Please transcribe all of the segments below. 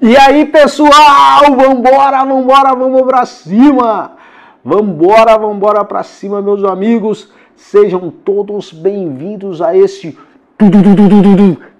E aí, pessoal, vambora, vambora, vamos pra cima! Vambora, vambora pra cima, meus amigos! Sejam todos bem-vindos a este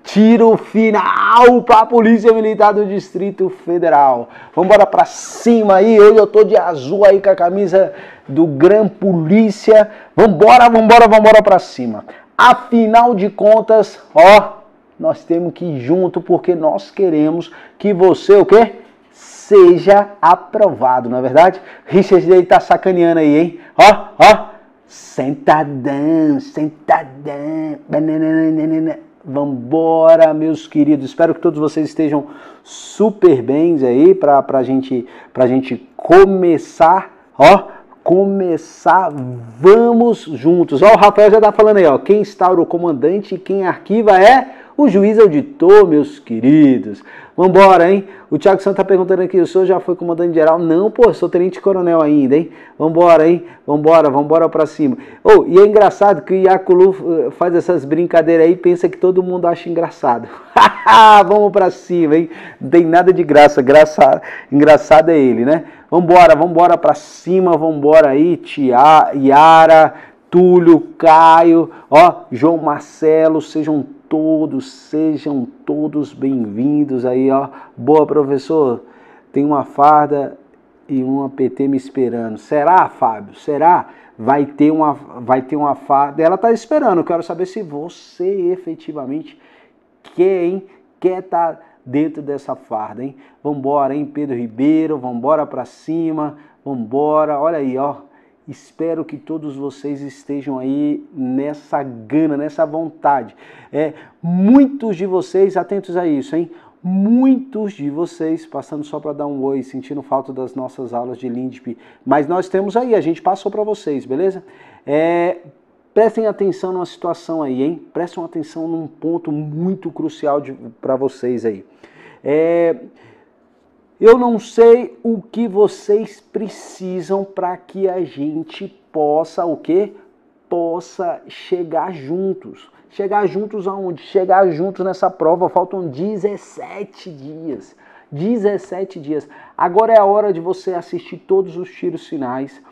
tiro final para a Polícia Militar do Distrito Federal. Vambora pra cima aí, hoje eu tô de azul aí com a camisa do Gran Polícia. Vambora, vambora, vambora pra cima. Afinal de contas, ó, nós temos que ir junto porque nós queremos que você o quê? Seja aprovado, não é verdade? Richard ele tá sacaneando aí, hein? Ó, ó, sentadão, sentadão. Vambora, meus queridos. Espero que todos vocês estejam super bens aí para pra gente, pra gente começar, ó começar, vamos juntos. Ó, o Rafael já tá falando aí, ó, quem instaura o comandante e quem arquiva é o juiz auditou, meus queridos. Vambora, hein? O Thiago Santos tá perguntando aqui, o senhor já foi comandante geral? Não, pô, sou tenente coronel ainda, hein? Vambora, hein? Vambora, vambora para cima. Oh, e é engraçado que o Iaculu eh, faz essas brincadeiras aí e pensa que todo mundo acha engraçado. Vamos para cima, hein? Não tem nada de graça, graça... engraçado é ele, né? Vambora, vambora para cima, vambora aí, Tia, Yara, Túlio, Caio, ó, João Marcelo, sejam todos, sejam todos bem-vindos aí, ó. Boa, professor. Tem uma farda e um APT me esperando. Será, Fábio? Será? Vai ter uma vai ter uma farda. Ela tá esperando. Eu quero saber se você efetivamente quer, hein? Quer tá dentro dessa farda, hein? Vambora, hein, Pedro Ribeiro, vambora para cima. Vambora. Olha aí, ó. Espero que todos vocês estejam aí nessa gana, nessa vontade. É, muitos de vocês, atentos a isso, hein? Muitos de vocês passando só para dar um oi, sentindo falta das nossas aulas de Lindp. Mas nós temos aí, a gente passou para vocês, beleza? É, prestem atenção numa situação aí, hein? Prestem atenção num ponto muito crucial para vocês aí. É, eu não sei o que vocês precisam para que a gente possa o quê? Possa chegar juntos. Chegar juntos aonde? Chegar juntos nessa prova. Faltam 17 dias. 17 dias. Agora é a hora de você assistir todos os tiros finais.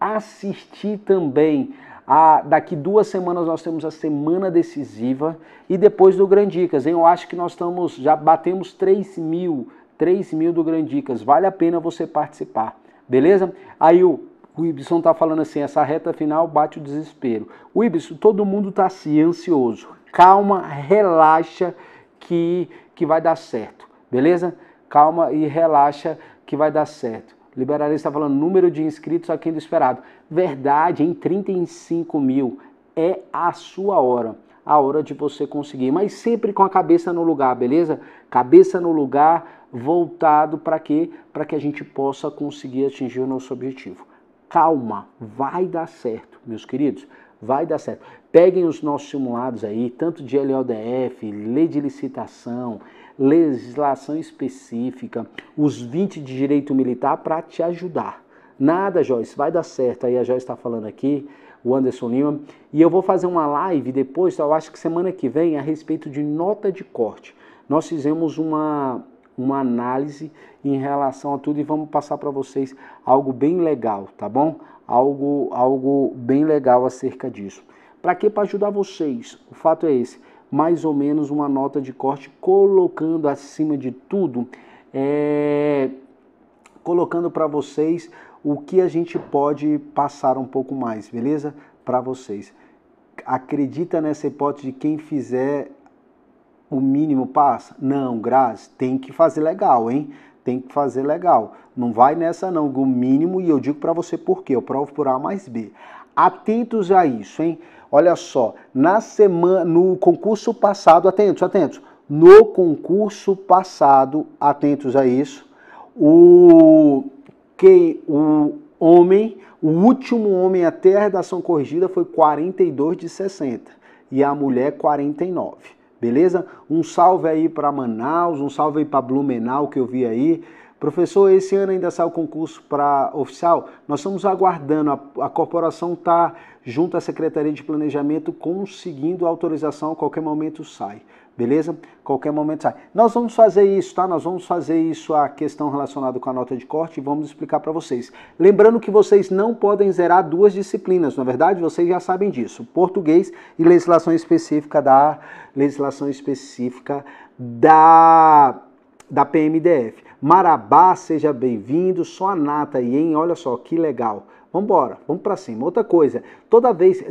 Assistir também. A, daqui duas semanas nós temos a semana decisiva e depois do Grandicas. Hein? Eu acho que nós estamos, já batemos 3 mil 3 mil do Grandicas. Vale a pena você participar, beleza? Aí o o Ibson tá falando assim, essa reta final bate o desespero. O Ibson, todo mundo tá assim, ansioso. Calma, relaxa que, que vai dar certo, beleza? Calma e relaxa que vai dar certo. Liberalista está falando número de inscritos aqui do esperado. Verdade, em 35 mil é a sua hora. A hora de você conseguir, mas sempre com a cabeça no lugar, beleza? Cabeça no lugar, voltado para quê? Para que a gente possa conseguir atingir o nosso objetivo. Calma, vai dar certo, meus queridos, vai dar certo. Peguem os nossos simulados aí, tanto de LODF, lei de licitação, legislação específica, os 20 de direito militar para te ajudar. Nada, Joyce, vai dar certo. Aí a Joyce está falando aqui, o Anderson Lima. E eu vou fazer uma live depois, eu acho que semana que vem, a respeito de nota de corte. Nós fizemos uma, uma análise em relação a tudo e vamos passar para vocês algo bem legal, tá bom? Algo, algo bem legal acerca disso. Para quê? Para ajudar vocês. O fato é esse. Mais ou menos uma nota de corte, colocando acima de tudo, é... colocando para vocês o que a gente pode passar um pouco mais, beleza? Para vocês. Acredita nessa hipótese de quem fizer o mínimo passa? Não, Grazi, tem que fazer legal, hein? Tem que fazer legal. Não vai nessa não, o mínimo, e eu digo para você por quê, eu provo por A mais B. Atentos a isso, hein? Olha só, na semana, no concurso passado, atentos, atentos. No concurso passado, atentos a isso, o que o homem, o último homem até a redação corrigida foi 42 de 60 e a mulher 49. Beleza? Um salve aí para Manaus, um salve aí para Blumenau que eu vi aí. Professor, esse ano ainda sai o concurso para oficial. Nós estamos aguardando, a, a corporação está junto à Secretaria de Planejamento conseguindo autorização, a qualquer momento sai beleza? Qualquer momento sai. Nós vamos fazer isso, tá? Nós vamos fazer isso a questão relacionada com a nota de corte e vamos explicar para vocês. Lembrando que vocês não podem zerar duas disciplinas, na é verdade, vocês já sabem disso. Português e legislação específica da legislação específica da da PMDF. Marabá, seja bem-vindo, só a nata aí, hein? Olha só que legal. Vambora, vamos para cima. Outra coisa, toda vez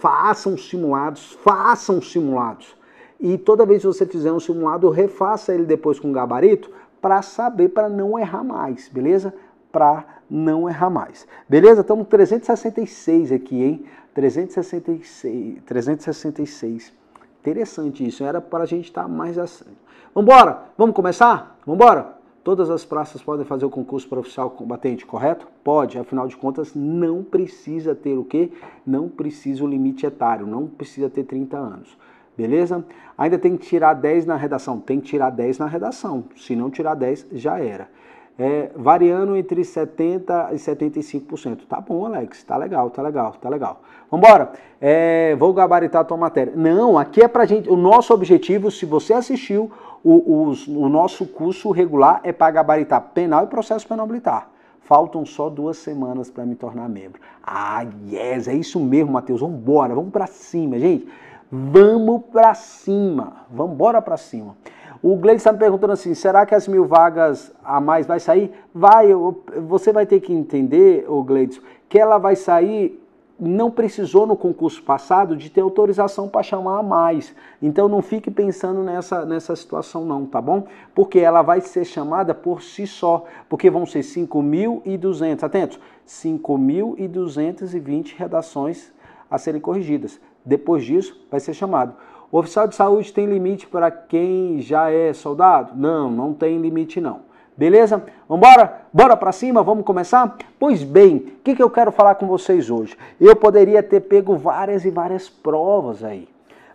façam simulados, façam simulados e toda vez que você fizer um simulado, refaça ele depois com gabarito para saber, para não errar mais, beleza? Para não errar mais. Beleza? Estamos 366 aqui, hein? 366, 366. Interessante isso, era para a gente estar tá mais assim. Vambora, vamos começar? Vambora? Todas as praças podem fazer o concurso profissional combatente, correto? Pode, afinal de contas, não precisa ter o quê? Não precisa o limite etário, não precisa ter 30 anos beleza? Ainda tem que tirar 10 na redação, tem que tirar 10 na redação, se não tirar 10 já era. É, variando entre 70% e 75%. Tá bom, Alex, tá legal, tá legal, tá legal. Vambora, é, vou gabaritar a tua matéria. Não, aqui é pra gente, o nosso objetivo, se você assistiu, o, o nosso curso regular é para gabaritar penal e processo penal militar. Faltam só duas semanas para me tornar membro. Ah, yes, é isso mesmo, Matheus. Vambora, vamos para cima, gente. Vamos para cima, vamos embora para cima. O Gleide está me perguntando assim, será que as mil vagas a mais vai sair? Vai, você vai ter que entender, o Gleide, que ela vai sair não precisou no concurso passado de ter autorização para chamar a mais. Então não fique pensando nessa, nessa situação não, tá bom? Porque ela vai ser chamada por si só, porque vão ser 5.200, atentos, 5.220 redações a serem corrigidas. Depois disso, vai ser chamado. O oficial de saúde tem limite para quem já é soldado? Não, não tem limite não. Beleza? Vambora? Bora para cima? Vamos começar? Pois bem, o que, que eu quero falar com vocês hoje? Eu poderia ter pego várias e várias provas aí,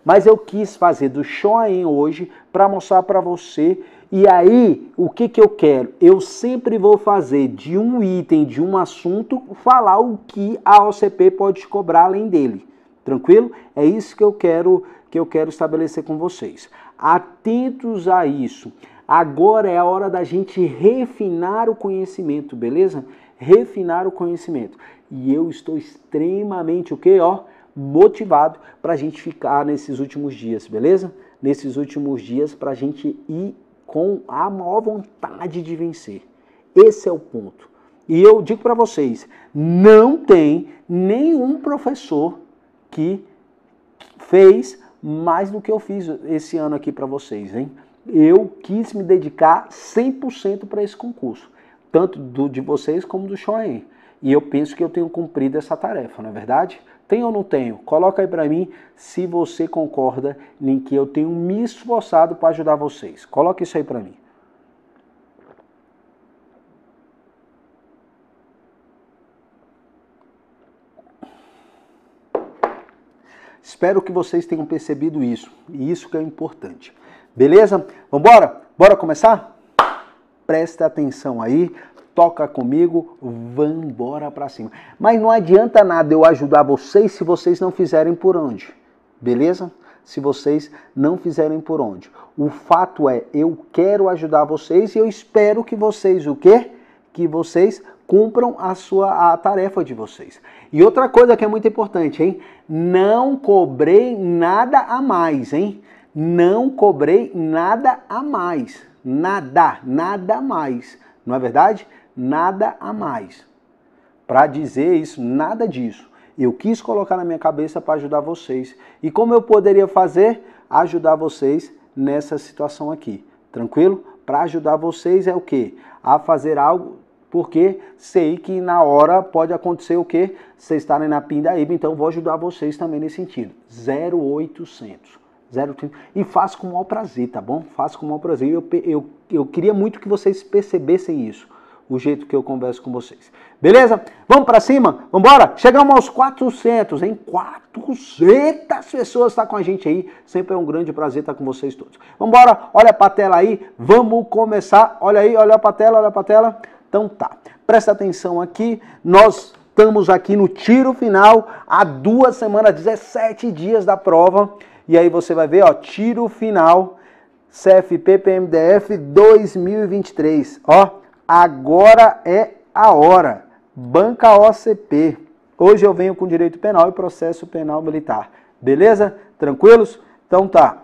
mas eu quis fazer do Shoain hoje para mostrar para você. E aí, o que, que eu quero? Eu sempre vou fazer de um item, de um assunto, falar o que a OCP pode cobrar além dele. Tranquilo? É isso que eu quero que eu quero estabelecer com vocês. Atentos a isso. Agora é a hora da gente refinar o conhecimento, beleza? Refinar o conhecimento. E eu estou extremamente o quê, ó? Motivado para a gente ficar nesses últimos dias, beleza? Nesses últimos dias para a gente ir com a maior vontade de vencer. Esse é o ponto. E eu digo para vocês, não tem nenhum professor que fez mais do que eu fiz esse ano aqui para vocês, hein? Eu quis me dedicar 100% para esse concurso, tanto do de vocês como do Choen. E eu penso que eu tenho cumprido essa tarefa, não é verdade? Tem ou não tenho? Coloca aí para mim se você concorda em que eu tenho me esforçado para ajudar vocês. Coloca isso aí para mim. Espero que vocês tenham percebido isso. E isso que é importante. Beleza? Vamos embora? Bora começar? Presta atenção aí, toca comigo, vambora para cima. Mas não adianta nada eu ajudar vocês se vocês não fizerem por onde, beleza? Se vocês não fizerem por onde. O fato é, eu quero ajudar vocês e eu espero que vocês o quê? Que vocês cumpram a sua a tarefa de vocês. E outra coisa que é muito importante, hein? Não cobrei nada a mais, hein? Não cobrei nada a mais. Nada, nada a mais. Não é verdade? Nada a mais. Para dizer isso, nada disso. Eu quis colocar na minha cabeça para ajudar vocês. E como eu poderia fazer? Ajudar vocês nessa situação aqui. Tranquilo? Para ajudar vocês é o quê? A fazer algo porque sei que na hora pode acontecer o quê? Vocês estarem na pindaíba, então vou ajudar vocês também nesse sentido. 0800. 030. E faço com o maior prazer, tá bom? Faço com o maior prazer. Eu, eu, eu queria muito que vocês percebessem isso, o jeito que eu converso com vocês. Beleza? Vamos para cima? Vamos embora? Chegamos aos 400, hein? 400 pessoas tá com a gente aí. Sempre é um grande prazer estar tá com vocês todos. Vamos embora? Olha para a tela aí. Vamos começar. Olha aí, olha para a tela, olha para a tela. Então tá, presta atenção aqui, nós estamos aqui no tiro final, há duas semanas, 17 dias da prova, e aí você vai ver, ó, tiro final, CFP PMDF 2023, ó, agora é a hora, banca OCP, hoje eu venho com direito penal e processo penal militar, beleza? Tranquilos? Então tá,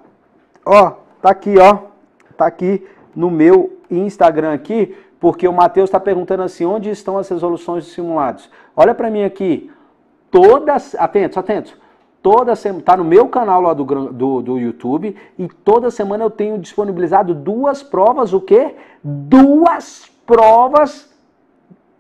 ó, tá aqui, ó, tá aqui no meu Instagram aqui, porque o Matheus está perguntando assim: onde estão as resoluções dos simulados? Olha para mim aqui. Todas. Atentos, atentos. Toda semana. Tá no meu canal lá do, do, do YouTube. E toda semana eu tenho disponibilizado duas provas. O quê? Duas provas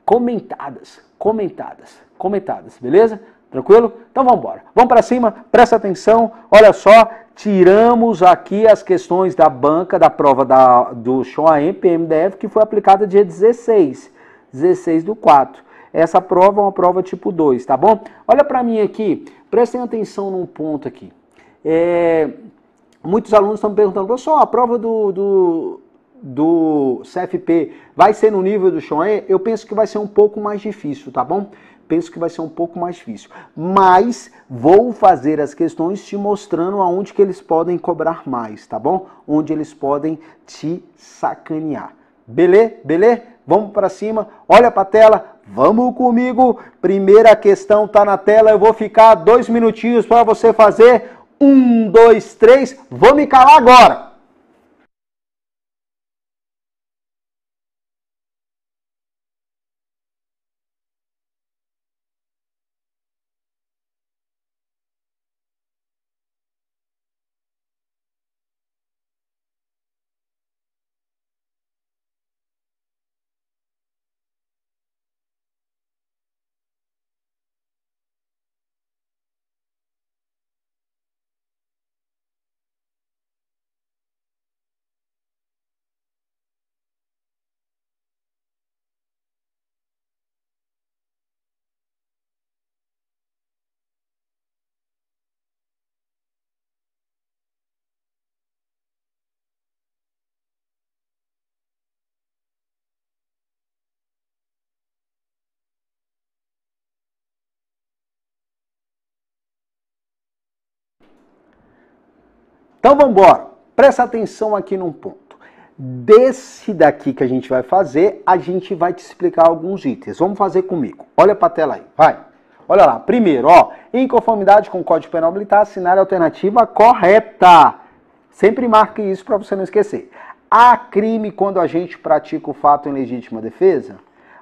comentadas. Comentadas. Comentadas. Beleza? Tranquilo? Então vamos embora. Vamos para cima, presta atenção. Olha só, tiramos aqui as questões da banca da prova da, do Shoaem PMDF que foi aplicada dia 16, 16 do 4. Essa prova é uma prova tipo 2, tá bom? Olha para mim aqui, prestem atenção num ponto aqui. É, muitos alunos estão me perguntando, pessoal, a prova do, do, do CFP vai ser no nível do Shoaem? Eu penso que vai ser um pouco mais difícil, tá bom? penso que vai ser um pouco mais difícil. Mas vou fazer as questões te mostrando aonde que eles podem cobrar mais, tá bom? Onde eles podem te sacanear. Belê? Belê? Vamos para cima. Olha para a tela. Vamos comigo. Primeira questão tá na tela. Eu vou ficar dois minutinhos para você fazer. Um, dois, três. Vou me calar agora. Então vamos embora. Presta atenção aqui num ponto. Desse daqui que a gente vai fazer, a gente vai te explicar alguns itens. Vamos fazer comigo. Olha para a tela aí, vai. Olha lá, primeiro, ó, em conformidade com o Código Penal Militar, assinar a alternativa correta. Sempre marque isso para você não esquecer. Há crime quando a gente pratica o fato em legítima defesa?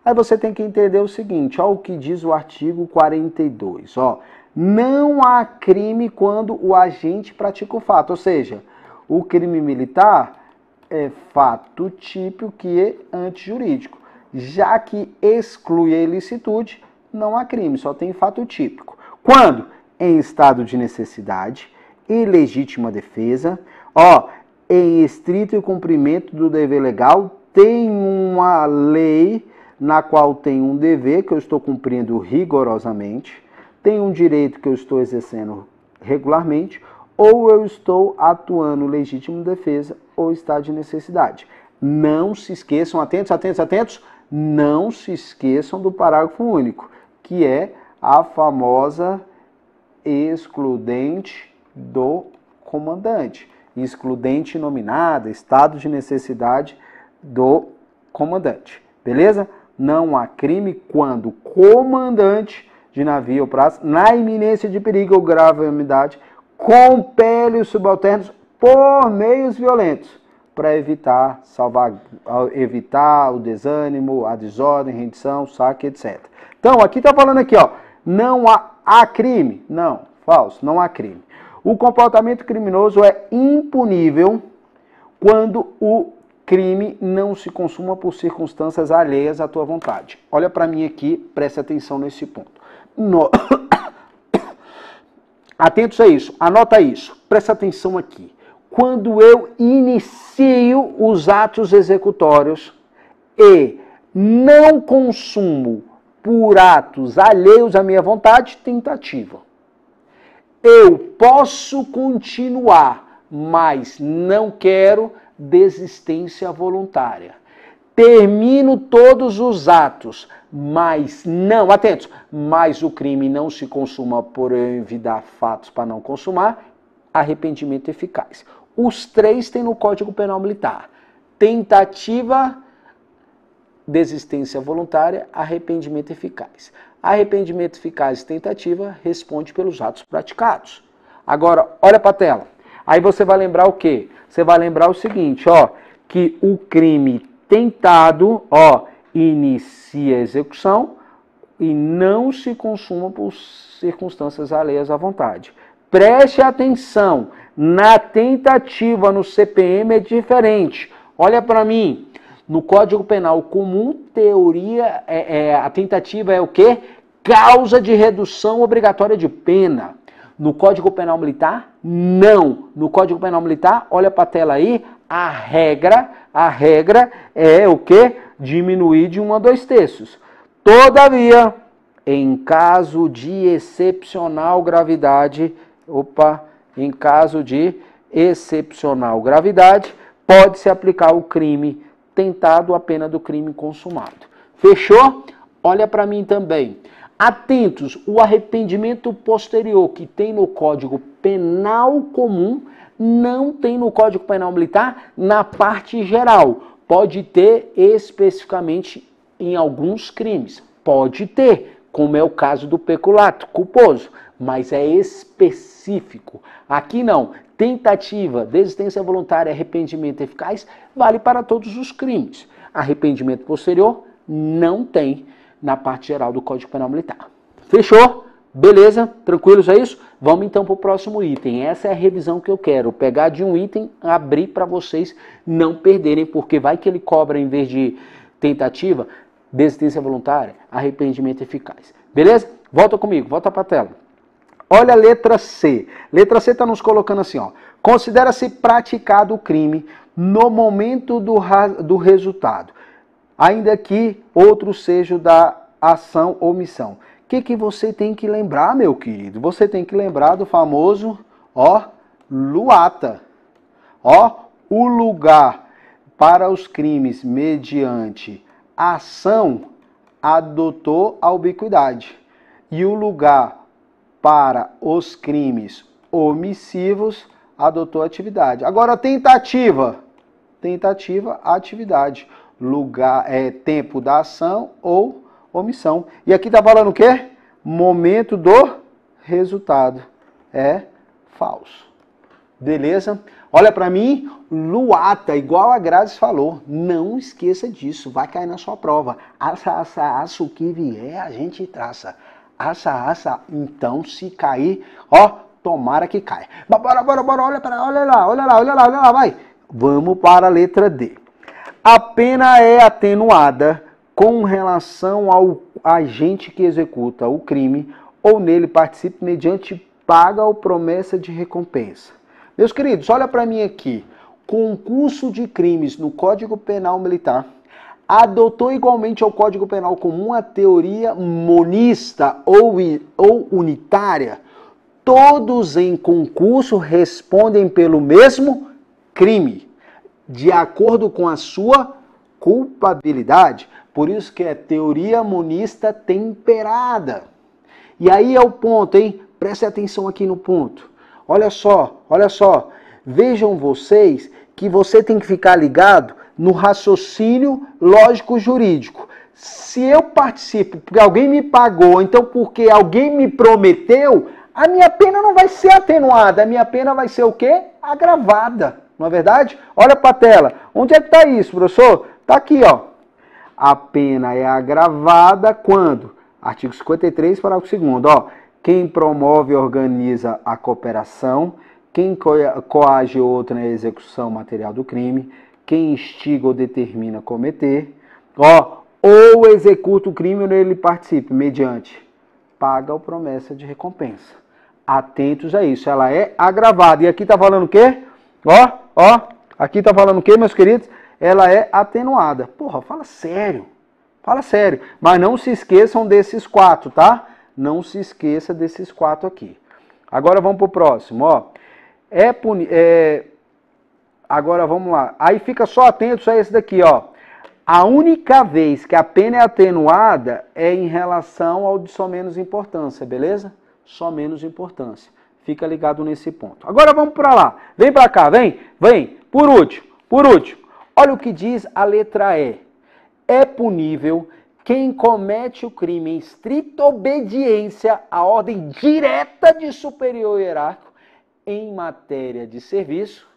Aí você tem que entender o seguinte, ó, o que diz o artigo 42, ó não há crime quando o agente pratica o fato. Ou seja, o crime militar é fato típico que é antijurídico. Já que exclui a ilicitude, não há crime, só tem fato típico. Quando? Em estado de necessidade, em legítima defesa, ó, em estrito cumprimento do dever legal, tem uma lei na qual tem um dever que eu estou cumprindo rigorosamente tem um direito que eu estou exercendo regularmente, ou eu estou atuando legítimo defesa ou estado de necessidade. Não se esqueçam, atentos, atentos, atentos, não se esqueçam do parágrafo único, que é a famosa excludente do comandante, excludente nominada, estado de necessidade do comandante. Beleza? Não há crime quando o comandante de navio ou praça, na iminência de perigo ou grave umidade, compele os subalternos por meios violentos para evitar, salvar, evitar o desânimo, a desordem, rendição, saque, etc. Então, aqui está falando aqui, ó, não há, há crime. Não, falso, não há crime. O comportamento criminoso é impunível quando o crime não se consuma por circunstâncias alheias à tua vontade. Olha para mim aqui, preste atenção nesse ponto. No... Atentos a isso, anota isso, presta atenção aqui. Quando eu inicio os atos executórios e não consumo por atos alheios à minha vontade, tentativa. Eu posso continuar, mas não quero desistência voluntária termino todos os atos, mas não, atentos, mas o crime não se consuma por eu envidar fatos para não consumar, arrependimento eficaz. Os três têm no Código Penal Militar: tentativa, desistência voluntária, arrependimento eficaz. Arrependimento eficaz e tentativa responde pelos atos praticados. Agora, olha para a tela. Aí você vai lembrar o quê? Você vai lembrar o seguinte, ó, que o crime tentado, ó, inicia a execução e não se consuma por circunstâncias alheias à vontade. Preste atenção, na tentativa no CPM é diferente. Olha para mim, no Código Penal Comum, teoria é, é, a tentativa é o quê? Causa de redução obrigatória de pena. No Código Penal Militar, não. No Código Penal Militar, olha para a tela aí, a regra, a regra é o que? Diminuir de um a dois terços. Todavia, em caso de excepcional gravidade, opa, em caso de excepcional gravidade, pode-se aplicar o crime tentado a pena do crime consumado. Fechou? Olha para mim também. Atentos, o arrependimento posterior que tem no Código Penal Comum não tem no Código Penal Militar na parte geral. Pode ter especificamente em alguns crimes. Pode ter, como é o caso do peculato, culposo, mas é específico. Aqui não. Tentativa, desistência voluntária, arrependimento eficaz vale para todos os crimes. Arrependimento posterior não tem na parte geral do Código Penal Militar. Fechou? Beleza? Tranquilos é isso? Vamos então para o próximo item. Essa é a revisão que eu quero. Pegar de um item, abrir para vocês não perderem, porque vai que ele cobra em vez de tentativa, desistência voluntária, arrependimento eficaz. Beleza? Volta comigo, volta para a tela. Olha a letra C. Letra C está nos colocando assim, ó. Considera-se praticado o crime no momento do, do resultado, ainda que outro seja da ação ou missão que, que você tem que lembrar, meu querido? Você tem que lembrar do famoso, ó, luata. Ó, o lugar para os crimes mediante ação adotou a ubiquidade. E o lugar para os crimes omissivos adotou atividade. Agora, tentativa. Tentativa, atividade. Lugar, é, tempo da ação ou omissão. E aqui está falando o quê? Momento do resultado. É falso. Beleza? Olha para mim, luata, igual a Grazi falou. Não esqueça disso, vai cair na sua prova. Aça, aça, aça, o que vier a gente traça. Aça, aça, então se cair, ó, tomara que caia. Bora, bora, bora, olha, pra, olha lá, olha lá, olha lá, olha lá, vai. Vamos para a letra D. A pena é atenuada com relação ao agente que executa o crime ou nele participe mediante paga ou promessa de recompensa. Meus queridos, olha para mim aqui. Concurso de crimes no Código Penal Militar adotou igualmente ao Código Penal comum a teoria monista ou, ou unitária. Todos em concurso respondem pelo mesmo crime, de acordo com a sua culpabilidade, por isso que é teoria monista temperada. E aí é o ponto, hein? Preste atenção aqui no ponto. Olha só, olha só. Vejam vocês que você tem que ficar ligado no raciocínio lógico jurídico. Se eu participo porque alguém me pagou, então porque alguém me prometeu, a minha pena não vai ser atenuada, a minha pena vai ser o quê? Agravada. Não é verdade? Olha para a tela. Onde é que está isso, professor? Está aqui, ó. A pena é agravada quando? Artigo 53, parágrafo 2 ó. Quem promove e organiza a cooperação, quem coage outro na execução material do crime, quem instiga ou determina cometer, ó, ou executa o crime ou nele participe, mediante paga ou promessa de recompensa. Atentos a isso, ela é agravada. E aqui está falando o quê? Ó, ó, aqui está falando o quê, meus queridos? ela é atenuada. Porra, fala sério. Fala sério. Mas não se esqueçam desses quatro, tá? Não se esqueça desses quatro aqui. Agora vamos pro próximo, ó. É, puni é... Agora vamos lá. Aí fica só atento a esse daqui, ó. A única vez que a pena é atenuada é em relação ao de só menos importância, beleza? Só menos importância. Fica ligado nesse ponto. Agora vamos para lá. Vem para cá, vem, vem. Por último, por último. Olha o que diz a letra E. É punível quem comete o crime em estrita obediência à ordem direta de superior hierárquico em matéria de serviço,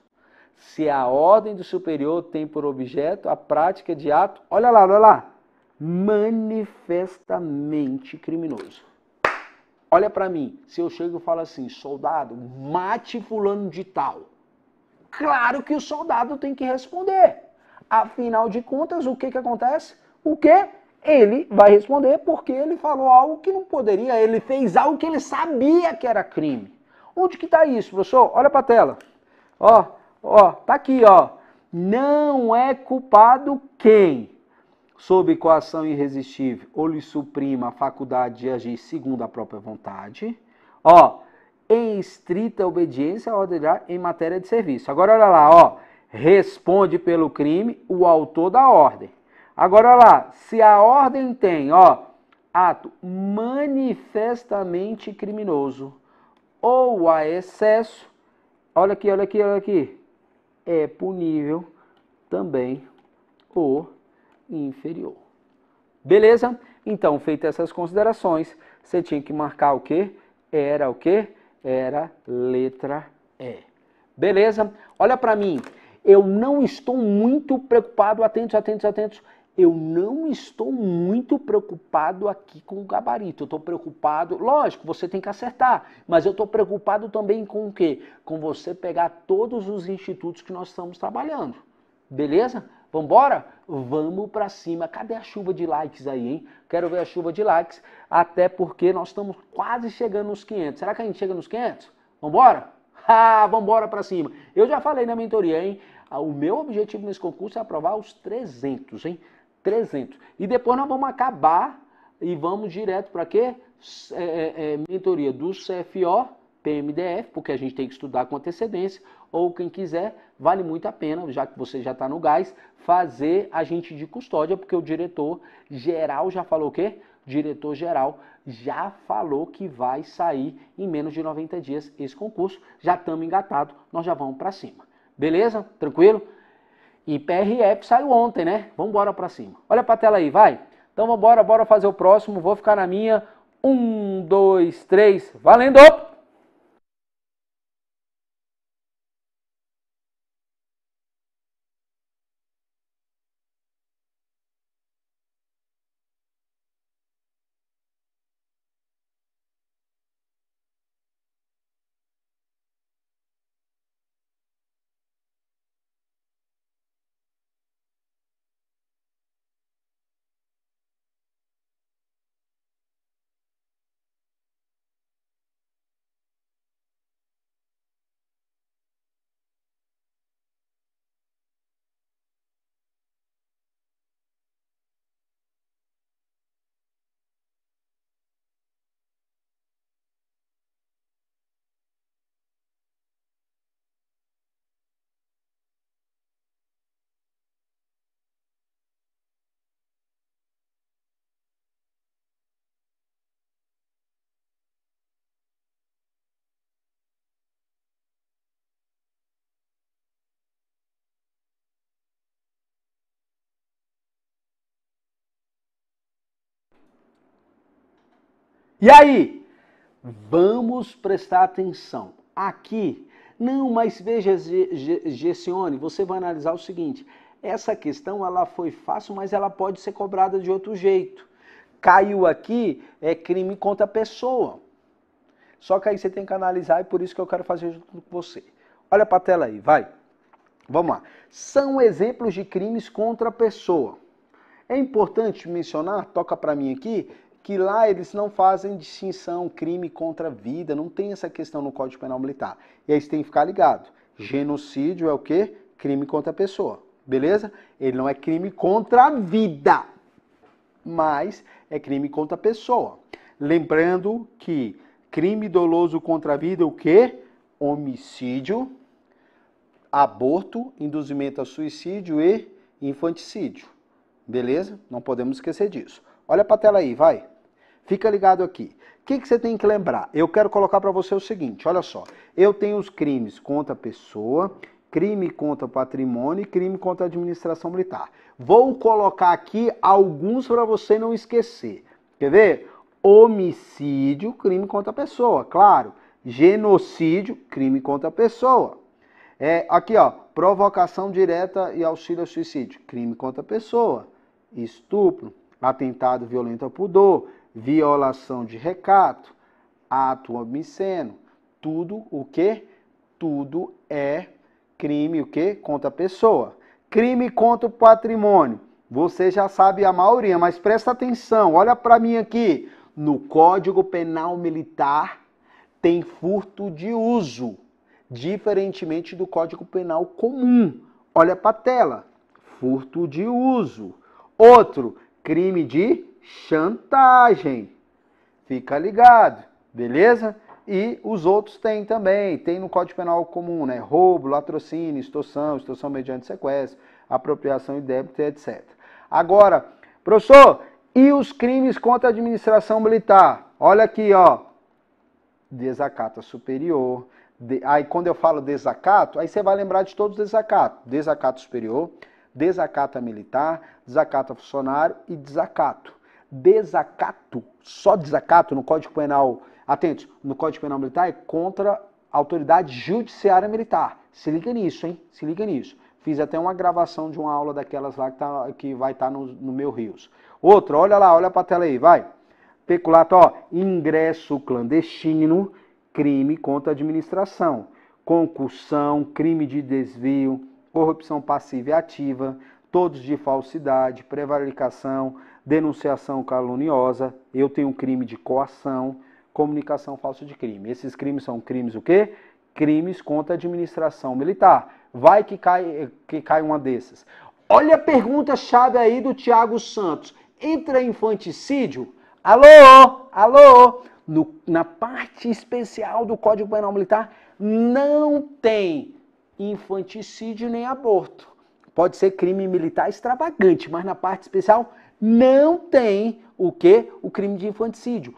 se a ordem do superior tem por objeto a prática de ato, olha lá, olha lá, manifestamente criminoso. Olha para mim, se eu chego e falo assim, soldado, mate fulano de tal. Claro que o soldado tem que responder afinal de contas, o que, que acontece? O que ele vai responder porque ele falou algo que não poderia, ele fez algo que ele sabia que era crime. Onde que está isso, professor? Olha para a tela. Ó, ó, tá aqui, ó. Não é culpado quem, sob coação irresistível, ou lhe suprima a faculdade de agir segundo a própria vontade, ó, em estrita obediência à ordem em matéria de serviço. Agora olha lá, ó responde pelo crime o autor da ordem. Agora olha lá, se a ordem tem, ó, ato manifestamente criminoso ou a excesso, olha aqui, olha aqui, olha aqui, é punível também o inferior. Beleza? Então, feitas essas considerações, você tinha que marcar o quê? Era o quê? Era letra E. Beleza? Olha para mim. Eu não estou muito preocupado, atentos, atentos, atentos. Eu não estou muito preocupado aqui com o gabarito. Eu estou preocupado, lógico, você tem que acertar, mas eu estou preocupado também com o quê? Com você pegar todos os institutos que nós estamos trabalhando. Beleza? Vamos embora? Vamos para cima. Cadê a chuva de likes aí, hein? Quero ver a chuva de likes, até porque nós estamos quase chegando nos 500. Será que a gente chega nos 500? Vamos embora? Ah, vamos embora para cima. Eu já falei na mentoria, hein? Ah, o meu objetivo nesse concurso é aprovar os 300, hein? 300. E depois nós vamos acabar e vamos direto para quê? É, é, é, mentoria do CFO, PMDF, porque a gente tem que estudar com antecedência, ou quem quiser, vale muito a pena, já que você já está no gás, fazer agente de custódia, porque o diretor geral já falou o quê? diretor geral já falou que vai sair em menos de 90 dias esse concurso. Já estamos engatados, nós já vamos para cima. Beleza? Tranquilo? E PRF saiu ontem, né? Vamos embora para cima. Olha para a tela aí, vai. Então vamos embora, bora fazer o próximo. Vou ficar na minha. Um, dois, três. Valendo! E aí? Vamos prestar atenção. Aqui, não, mas veja, Gessione, você vai analisar o seguinte: essa questão ela foi fácil, mas ela pode ser cobrada de outro jeito. Caiu aqui, é crime contra a pessoa. Só que aí você tem que analisar e por isso que eu quero fazer junto com você. Olha para a tela aí, vai. Vamos lá. São exemplos de crimes contra a pessoa. É importante mencionar, toca para mim aqui, que lá eles não fazem distinção crime contra vida, não tem essa questão no Código Penal Militar. E aí você tem que ficar ligado. Genocídio é o quê? Crime contra a pessoa. Beleza? Ele não é crime contra a vida, mas é crime contra a pessoa. Lembrando que crime doloso contra a vida é o quê? Homicídio, aborto, induzimento a suicídio e infanticídio. Beleza? Não podemos esquecer disso. Olha para a tela aí, vai. Fica ligado aqui. O que, que você tem que lembrar? Eu quero colocar para você o seguinte, olha só. Eu tenho os crimes contra a pessoa, crime contra o patrimônio e crime contra a administração militar. Vou colocar aqui alguns para você não esquecer. Quer ver? Homicídio, crime contra a pessoa, claro. Genocídio, crime contra a pessoa. É, aqui, ó, provocação direta e auxílio ao suicídio, crime contra a pessoa estupro, atentado violento ao pudor, violação de recato, ato obsceno, tudo o que? Tudo é crime o que? Contra a pessoa. Crime contra o patrimônio. Você já sabe a maioria, mas presta atenção, olha para mim aqui. No Código Penal Militar tem furto de uso, diferentemente do Código Penal comum. Olha para a tela. Furto de uso Outro, crime de chantagem. Fica ligado, beleza? E os outros tem também, tem no Código Penal comum, né? Roubo, latrocínio, extorsão, extorsão mediante sequestro, apropriação débito, etc. Agora, professor, e os crimes contra a administração militar? Olha aqui, ó. Desacato superior. De... Aí quando eu falo desacato, aí você vai lembrar de todos os desacatos. Desacato superior, desacato militar, desacato funcionário e desacato. Desacato, só desacato no Código Penal, atentos, no Código Penal Militar é contra a autoridade judiciária militar. Se liga nisso, hein? Se liga nisso. Fiz até uma gravação de uma aula daquelas lá que, tá, que vai estar tá no, no meu Rios. Outra, olha lá, olha para a tela aí, vai. Peculato, ó, ingresso clandestino, crime contra a administração. Concussão, crime de desvio, corrupção passiva e ativa, todos de falsidade, prevaricação, denunciação caluniosa, eu tenho um crime de coação, comunicação falsa de crime. Esses crimes são crimes o quê? Crimes contra a administração militar. Vai que cai, que cai uma dessas. Olha a pergunta-chave aí do Tiago Santos. Entra infanticídio? Alô? Alô? No, na parte especial do Código Penal Militar não tem infanticídio nem aborto. Pode ser crime militar extravagante, mas na parte especial não tem o que? O crime de infanticídio.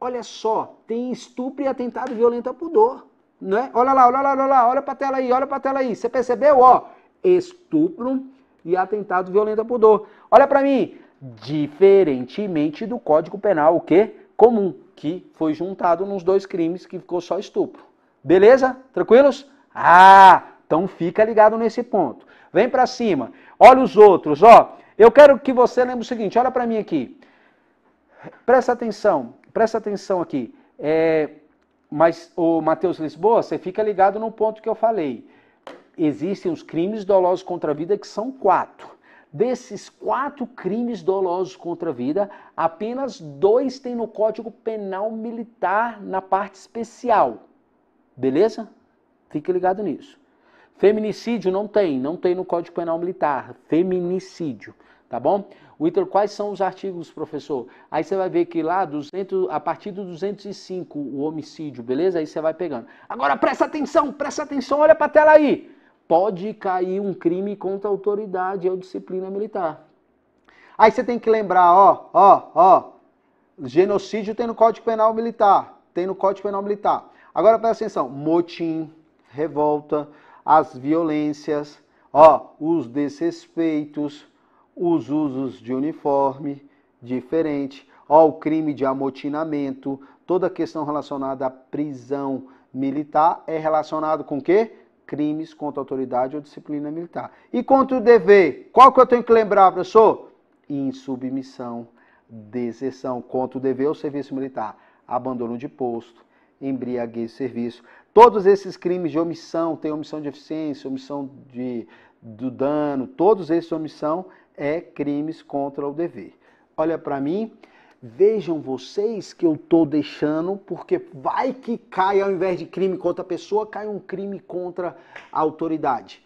Olha só, tem estupro e atentado violento a pudor. Né? Olha lá, olha lá, olha lá, olha para a tela aí, olha para a tela aí. Você percebeu? Ó, estupro e atentado violento a pudor. Olha para mim, diferentemente do Código Penal, o que? Comum, que foi juntado nos dois crimes que ficou só estupro. Beleza? Tranquilos? Ah, então fica ligado nesse ponto. Vem para cima. Olha os outros, ó. Eu quero que você lembre o seguinte, olha para mim aqui. Presta atenção, presta atenção aqui. É, mas o Matheus Lisboa, você fica ligado no ponto que eu falei. Existem os crimes dolosos contra a vida que são quatro. Desses quatro crimes dolosos contra a vida, apenas dois têm no Código Penal Militar na parte especial. Beleza? Fique ligado nisso. Feminicídio não tem, não tem no Código Penal Militar. Feminicídio, tá bom? Witter, quais são os artigos, professor? Aí você vai ver que lá, 200, a partir do 205, o homicídio, beleza? Aí você vai pegando. Agora presta atenção, presta atenção, olha pra tela aí. Pode cair um crime contra a autoridade é ou disciplina militar. Aí você tem que lembrar, ó, ó, ó. Genocídio tem no Código Penal Militar. Tem no Código Penal Militar. Agora presta atenção, motim revolta, as violências, ó, os desrespeitos, os usos de uniforme diferente, ó, o crime de amotinamento, toda a questão relacionada à prisão militar é relacionado com o quê? Crimes contra a autoridade ou disciplina militar. E contra o dever, qual que eu tenho que lembrar, professor? Insubmissão, deserção contra o dever ou serviço militar, abandono de posto, embriaguez serviço. Todos esses crimes de omissão, tem omissão de eficiência, omissão de, do dano, todos esses omissão é crimes contra o dever. Olha para mim, vejam vocês que eu estou deixando, porque vai que cai, ao invés de crime contra a pessoa, cai um crime contra a autoridade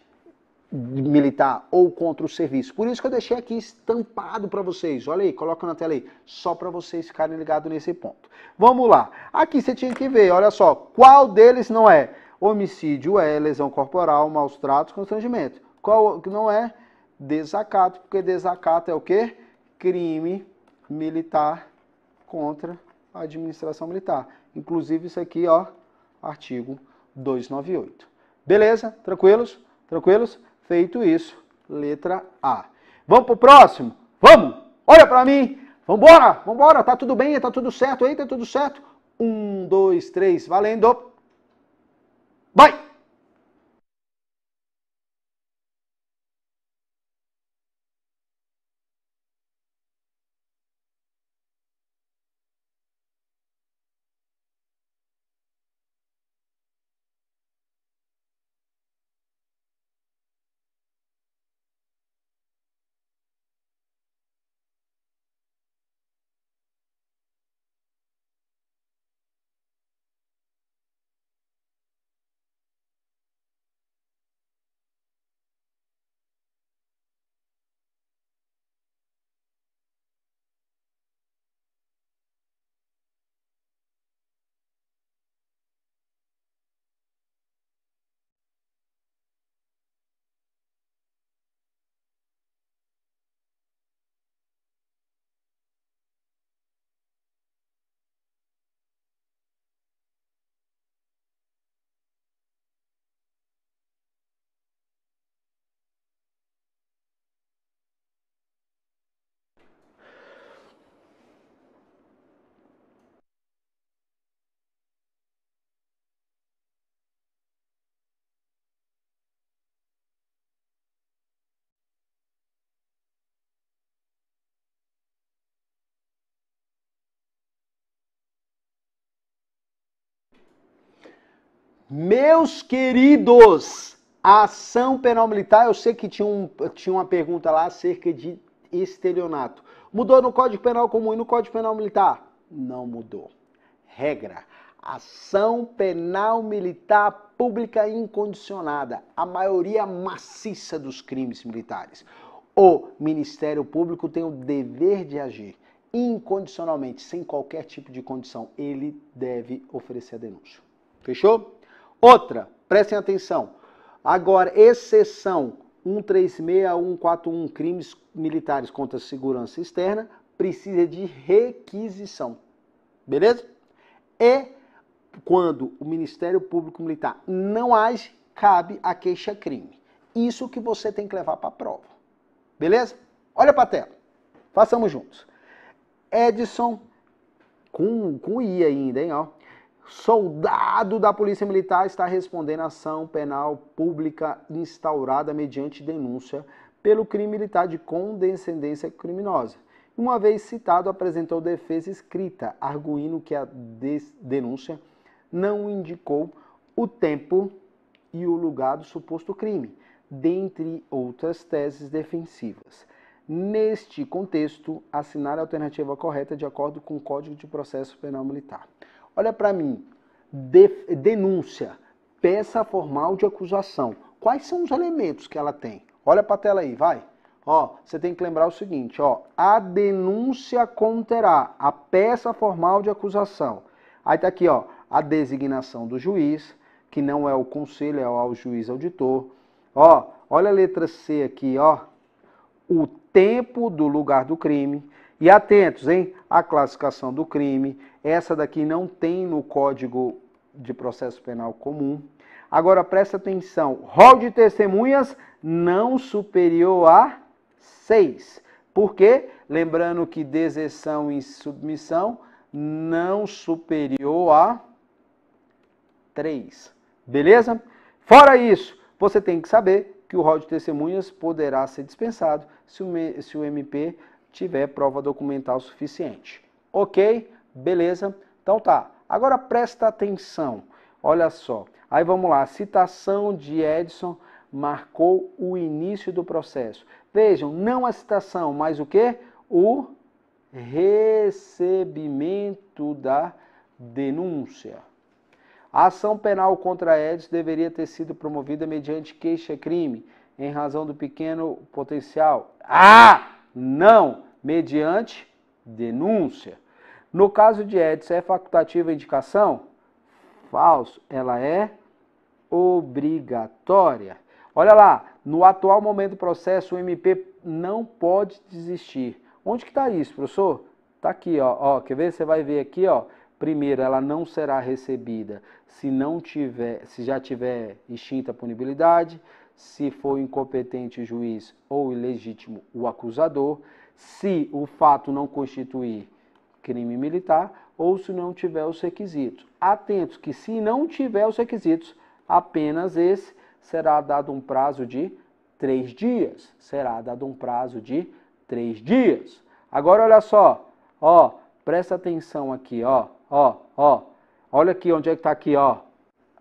militar ou contra o serviço. Por isso que eu deixei aqui estampado para vocês. Olha aí, coloca na tela aí, só para vocês ficarem ligados nesse ponto. Vamos lá. Aqui você tinha que ver, olha só, qual deles não é? Homicídio é lesão corporal, maus tratos, constrangimento. Qual não é? Desacato, porque desacato é o quê? Crime militar contra a administração militar. Inclusive isso aqui, ó, artigo 298. Beleza? Tranquilos? Tranquilos? Feito isso, letra A. Vamos pro próximo? Vamos! Olha para mim! Vambora! Vambora! Tá tudo bem? Tá tudo certo aí? Tá tudo certo? Um, dois, três, valendo! Vai! Meus queridos, a ação penal militar, eu sei que tinha, um, tinha uma pergunta lá acerca de estelionato. Mudou no Código Penal Comum e no Código Penal Militar? Não mudou. Regra: ação penal militar pública incondicionada, a maioria maciça dos crimes militares. O Ministério Público tem o dever de agir incondicionalmente, sem qualquer tipo de condição, ele deve oferecer a denúncia. Fechou? Outra, prestem atenção. Agora, exceção 136, 141, crimes militares contra a segurança externa, precisa de requisição. Beleza? E é quando o Ministério Público Militar não age, cabe a queixa-crime. Isso que você tem que levar para a prova. Beleza? Olha para a tela. Façamos juntos. Edson, com, com I ainda, hein, ó. Soldado da Polícia Militar está respondendo a ação penal pública instaurada mediante denúncia pelo crime militar de condescendência criminosa. Uma vez citado, apresentou defesa escrita, arguindo que a denúncia não indicou o tempo e o lugar do suposto crime, dentre outras teses defensivas. Neste contexto, assinar a alternativa correta de acordo com o Código de Processo Penal Militar. Olha para mim, de, denúncia, peça formal de acusação. Quais são os elementos que ela tem? Olha para a tela aí, vai. Ó, você tem que lembrar o seguinte, ó, a denúncia conterá a peça formal de acusação. Aí tá aqui, ó, a designação do juiz, que não é o conselho, é o juiz auditor. Ó, olha a letra C aqui, ó. O tempo do lugar do crime. E atentos, hein? A classificação do crime. Essa daqui não tem no Código de Processo Penal Comum. Agora presta atenção: rol de testemunhas não superior a 6. Por quê? Lembrando que deserção e submissão não superior a 3. Beleza? Fora isso, você tem que saber que o rol de testemunhas poderá ser dispensado se o, se o MP tiver prova documental suficiente. Ok? Beleza? Então tá. Agora presta atenção. Olha só. Aí vamos lá. Citação de Edson marcou o início do processo. Vejam, não a citação, mas o que? O recebimento da denúncia. A ação penal contra a Edis deveria ter sido promovida mediante queixa-crime, em razão do pequeno potencial. Ah! Não! Mediante denúncia. No caso de Edson, é facultativa a indicação? Falso. Ela é obrigatória. Olha lá, no atual momento do processo, o MP não pode desistir. Onde que está isso, professor? Está aqui, ó, ó. Quer ver? Você vai ver aqui, ó primeiro, ela não será recebida se não tiver, se já tiver extinta a punibilidade, se for incompetente o juiz ou ilegítimo o acusador, se o fato não constituir crime militar ou se não tiver os requisitos. Atentos que se não tiver os requisitos, apenas esse será dado um prazo de três dias. Será dado um prazo de três dias. Agora olha só, ó, presta atenção aqui, ó ó, ó. Olha aqui onde é que está aqui, ó.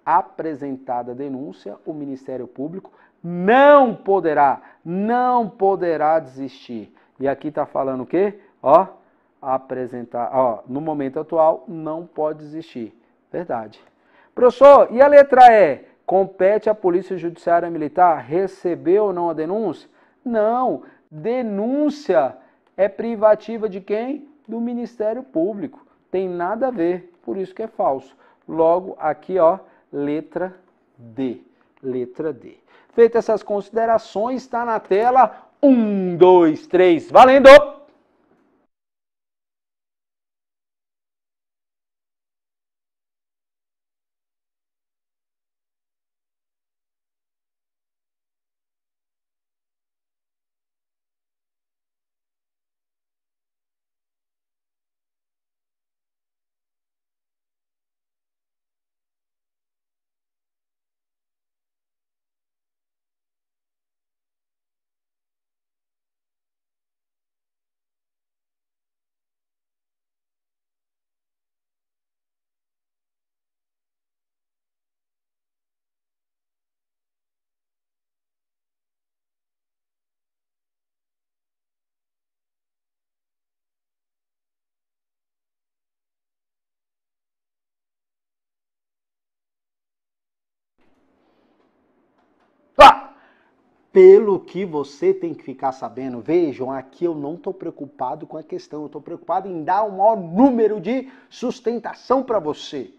Apresentada a denúncia, o Ministério Público não poderá, não poderá desistir. E aqui está falando o quê? Ó, apresentar, ó, no momento atual não pode desistir. Verdade. Professor, e a letra E? Compete à Polícia Judiciária Militar receber ou não a denúncia? Não, denúncia é privativa de quem? Do Ministério Público tem nada a ver, por isso que é falso. Logo aqui, ó, letra D. Letra D. Feitas essas considerações, está na tela. Um, dois, três, valendo! pelo que você tem que ficar sabendo. Vejam, aqui eu não estou preocupado com a questão, eu estou preocupado em dar o maior número de sustentação para você,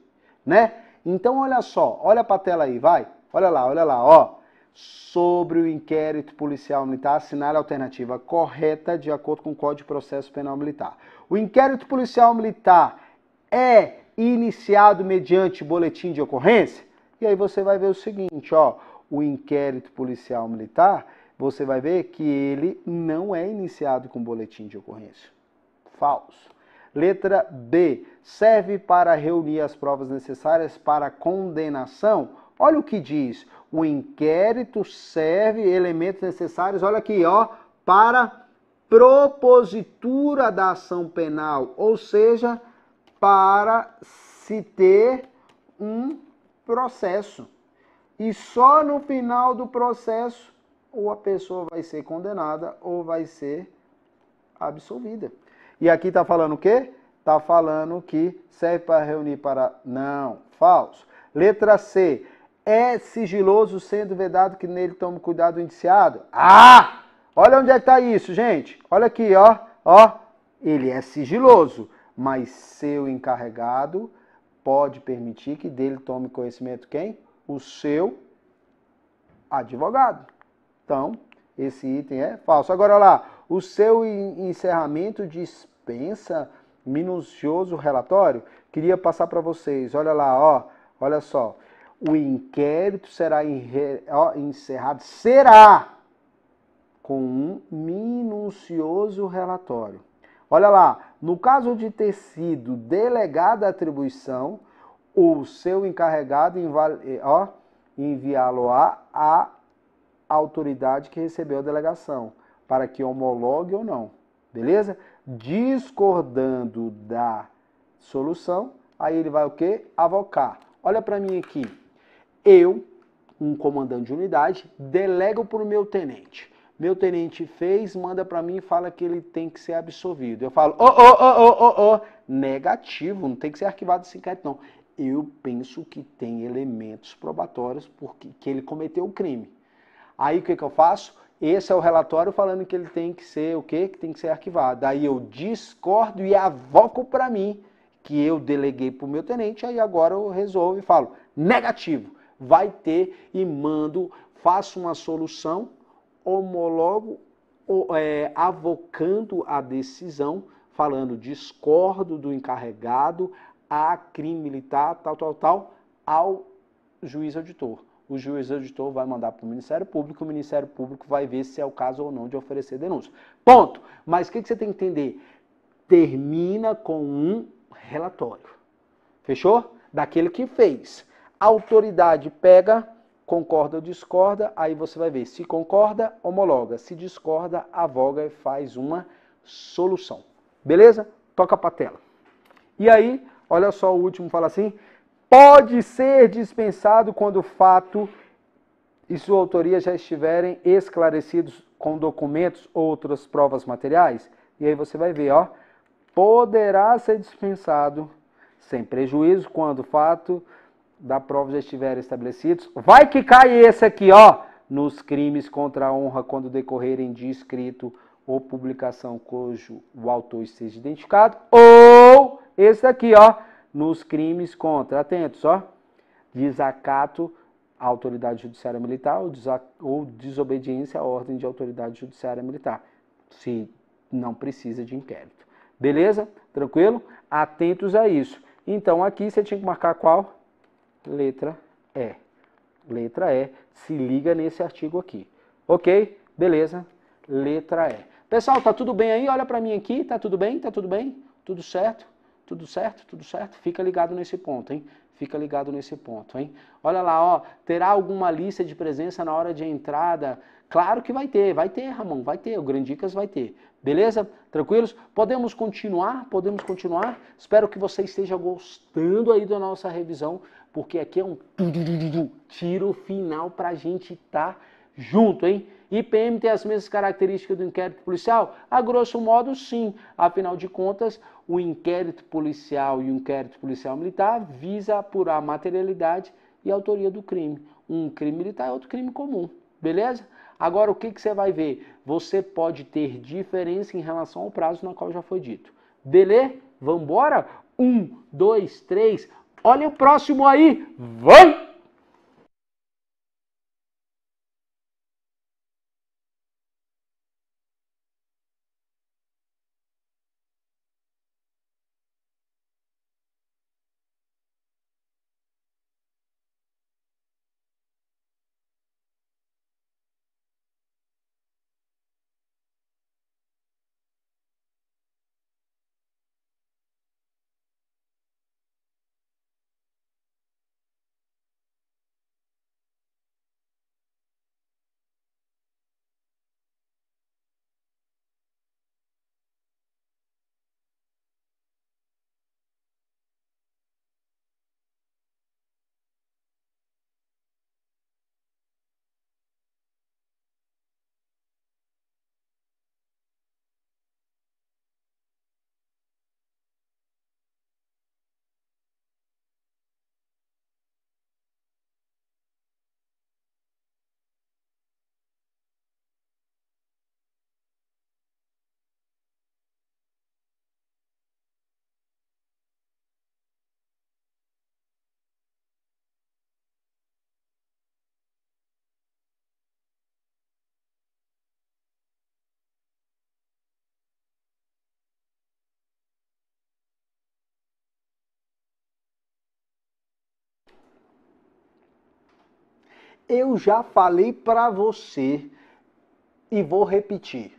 né? Então olha só, olha para a tela aí, vai. Olha lá, olha lá, ó. Sobre o inquérito policial militar, assinale a alternativa correta de acordo com o Código de Processo Penal Militar. O inquérito policial militar é iniciado mediante boletim de ocorrência? E aí você vai ver o seguinte, ó, o inquérito policial militar, você vai ver que ele não é iniciado com boletim de ocorrência. Falso. Letra B. Serve para reunir as provas necessárias para condenação. Olha o que diz. O inquérito serve elementos necessários, olha aqui, ó, para propositura da ação penal, ou seja, para se ter um processo. E só no final do processo ou a pessoa vai ser condenada ou vai ser absolvida. E aqui está falando o quê? Está falando que serve para reunir para. Não, falso. Letra C. É sigiloso sendo vedado que nele tome cuidado o indiciado? Ah! Olha onde é que está isso, gente. Olha aqui, ó. ó. Ele é sigiloso, mas seu encarregado pode permitir que dele tome conhecimento quem? o seu advogado. Então, esse item é falso. Agora lá, o seu encerramento dispensa minucioso relatório. Queria passar para vocês, olha lá, ó, olha só. O inquérito será encerrado, será com um minucioso relatório. Olha lá, no caso de ter sido delegada a atribuição, o seu encarregado eh, enviá-lo-á à autoridade que recebeu a delegação, para que homologue ou não. Beleza? Discordando da solução, aí ele vai o quê? Avocar. Olha para mim aqui. Eu, um comandante de unidade, delego para o meu tenente. Meu tenente fez, manda para mim e fala que ele tem que ser absolvido. Eu falo, ô, ô, ô, ô, ô, ô, negativo, não tem que ser arquivado esse inquérito, não eu penso que tem elementos probatórios porque que ele cometeu o crime. Aí o que, que eu faço? Esse é o relatório falando que ele tem que ser o quê? Que tem que ser arquivado. Aí eu discordo e avoco para mim que eu deleguei para o meu tenente, aí agora eu resolvo e falo, negativo, vai ter e mando, faço uma solução, homologo, é, avocando a decisão, falando discordo do encarregado, a crime militar, tal, tal, tal, ao juiz auditor. O juiz auditor vai mandar para o Ministério Público, o Ministério Público vai ver se é o caso ou não de oferecer denúncia. Ponto. Mas o que, que você tem que entender? Termina com um relatório. Fechou? Daquele que fez. A autoridade pega, concorda ou discorda, aí você vai ver. Se concorda, homologa. Se discorda, avoga e faz uma solução. Beleza? Toca para tela. E aí, Olha só o último fala assim: pode ser dispensado quando o fato e sua autoria já estiverem esclarecidos com documentos ou outras provas materiais. E aí você vai ver, ó, poderá ser dispensado sem prejuízo quando o fato da prova já estiver estabelecido. Vai que cai esse aqui, ó, nos crimes contra a honra quando decorrerem de escrito ou publicação cujo o autor esteja identificado ou esse aqui, ó, nos crimes contra, atentos, ó, desacato à autoridade judiciária militar ou, ou desobediência à ordem de autoridade judiciária militar, se não precisa de inquérito. Beleza? Tranquilo? Atentos a isso. Então aqui você tinha que marcar qual? Letra E. Letra E. Se liga nesse artigo aqui. Ok? Beleza? Letra E. Pessoal, tá tudo bem aí? Olha para mim aqui. Tá tudo bem? Tá tudo bem? Tudo certo? Tudo certo? Tudo certo? Fica ligado nesse ponto, hein? Fica ligado nesse ponto, hein? Olha lá, ó, terá alguma lista de presença na hora de entrada? Claro que vai ter, vai ter, Ramon, vai ter, o Grandicas vai ter. Beleza? Tranquilos? Podemos continuar? Podemos continuar? Espero que você esteja gostando aí da nossa revisão, porque aqui é um tiro final para a gente estar tá junto, hein? IPM tem as mesmas características do inquérito policial? A grosso modo, sim. Afinal de contas, o inquérito policial e o inquérito policial militar visa apurar a materialidade e a autoria do crime. Um crime militar é outro crime comum, beleza? Agora, o que, que você vai ver? Você pode ter diferença em relação ao prazo na qual já foi dito. Beleza? Vambora? Um, dois, três. Olha o próximo aí. Vamos! Eu já falei para você e vou repetir.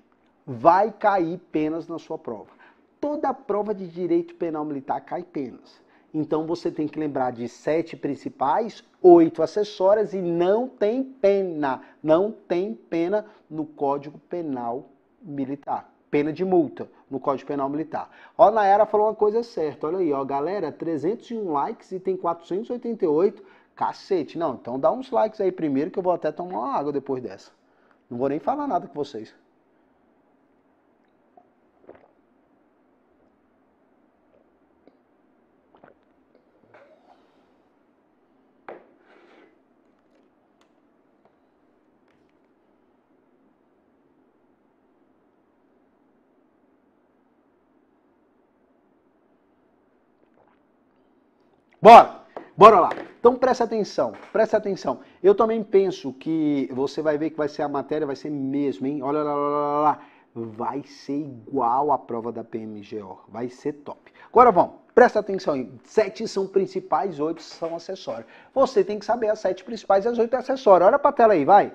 Vai cair penas na sua prova. Toda prova de direito penal militar cai penas. Então você tem que lembrar de sete principais, oito acessórias e não tem pena. Não tem pena no Código Penal Militar. Pena de multa no Código Penal Militar. Ó, Nayara falou uma coisa certa. Olha aí, ó, galera, 301 likes e tem 488 Cacete, não, então dá uns likes aí primeiro que eu vou até tomar uma água depois dessa. Não vou nem falar nada com vocês. Bora! Bora lá. Então presta atenção, presta atenção. Eu também penso que você vai ver que vai ser a matéria, vai ser mesmo, hein? Olha lá, lá, lá, lá. vai ser igual à prova da PMGO, vai ser top. Agora vamos, presta atenção aí. Sete são principais, oito são acessórios. Você tem que saber as sete principais e as oito acessórios. Olha pra tela aí, vai.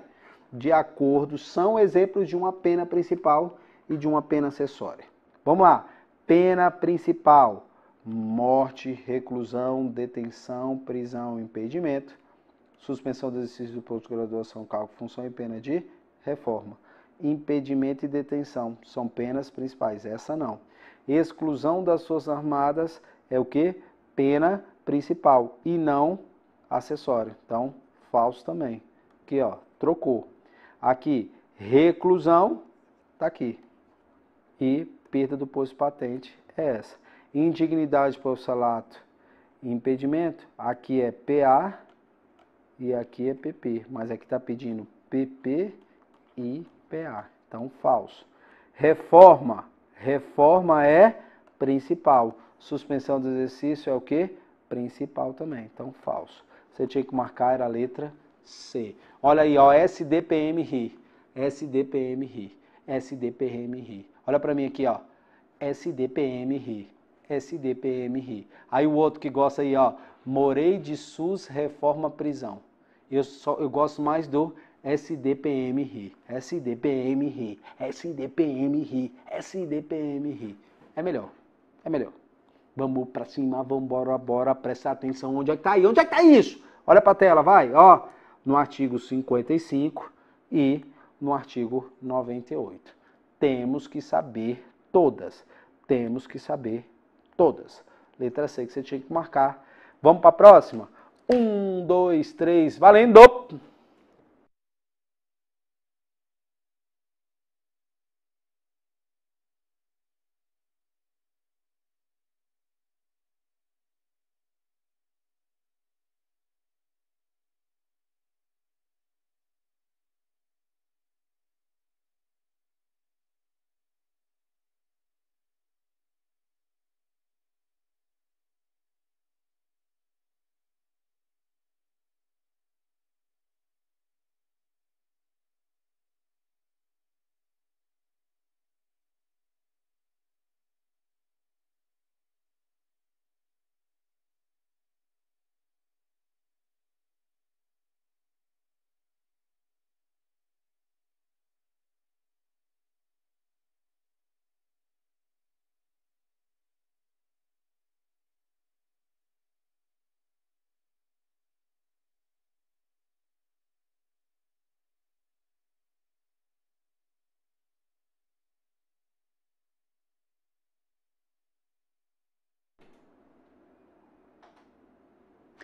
De acordo, são exemplos de uma pena principal e de uma pena acessória. Vamos lá. Pena principal morte, reclusão, detenção, prisão, impedimento, suspensão do exercício do posto de graduação, cálculo, função e pena de reforma. Impedimento e detenção são penas principais, essa não. Exclusão das Forças Armadas é o que? Pena principal e não acessório. Então, falso também. Aqui, ó, trocou. Aqui, reclusão, tá aqui. E perda do posto de patente é essa indignidade por salato e impedimento, aqui é PA e aqui é PP, mas aqui é está pedindo PP e PA, então falso. Reforma, reforma é principal. Suspensão do exercício é o que? Principal também, então falso. Você tinha que marcar era a letra C. Olha aí, ó, SDPM RI, SDPM RI, SDPM RI. Olha para mim aqui, ó, SDPM RI. SDPM ri. Aí o outro que gosta aí, ó, morei de SUS, reforma prisão. Eu, só, eu gosto mais do SDPM ri. SDPM ri. SDPM ri. SDPM ri. É melhor. É melhor. Vamos pra cima, vamos bora, bora, presta atenção. Onde é que tá aí? Onde é que tá isso? Olha pra tela, vai, ó. No artigo 55 e no artigo 98. Temos que saber todas. Temos que saber todas. Letra C que você tinha que marcar. Vamos para a próxima? Um, dois, três, valendo!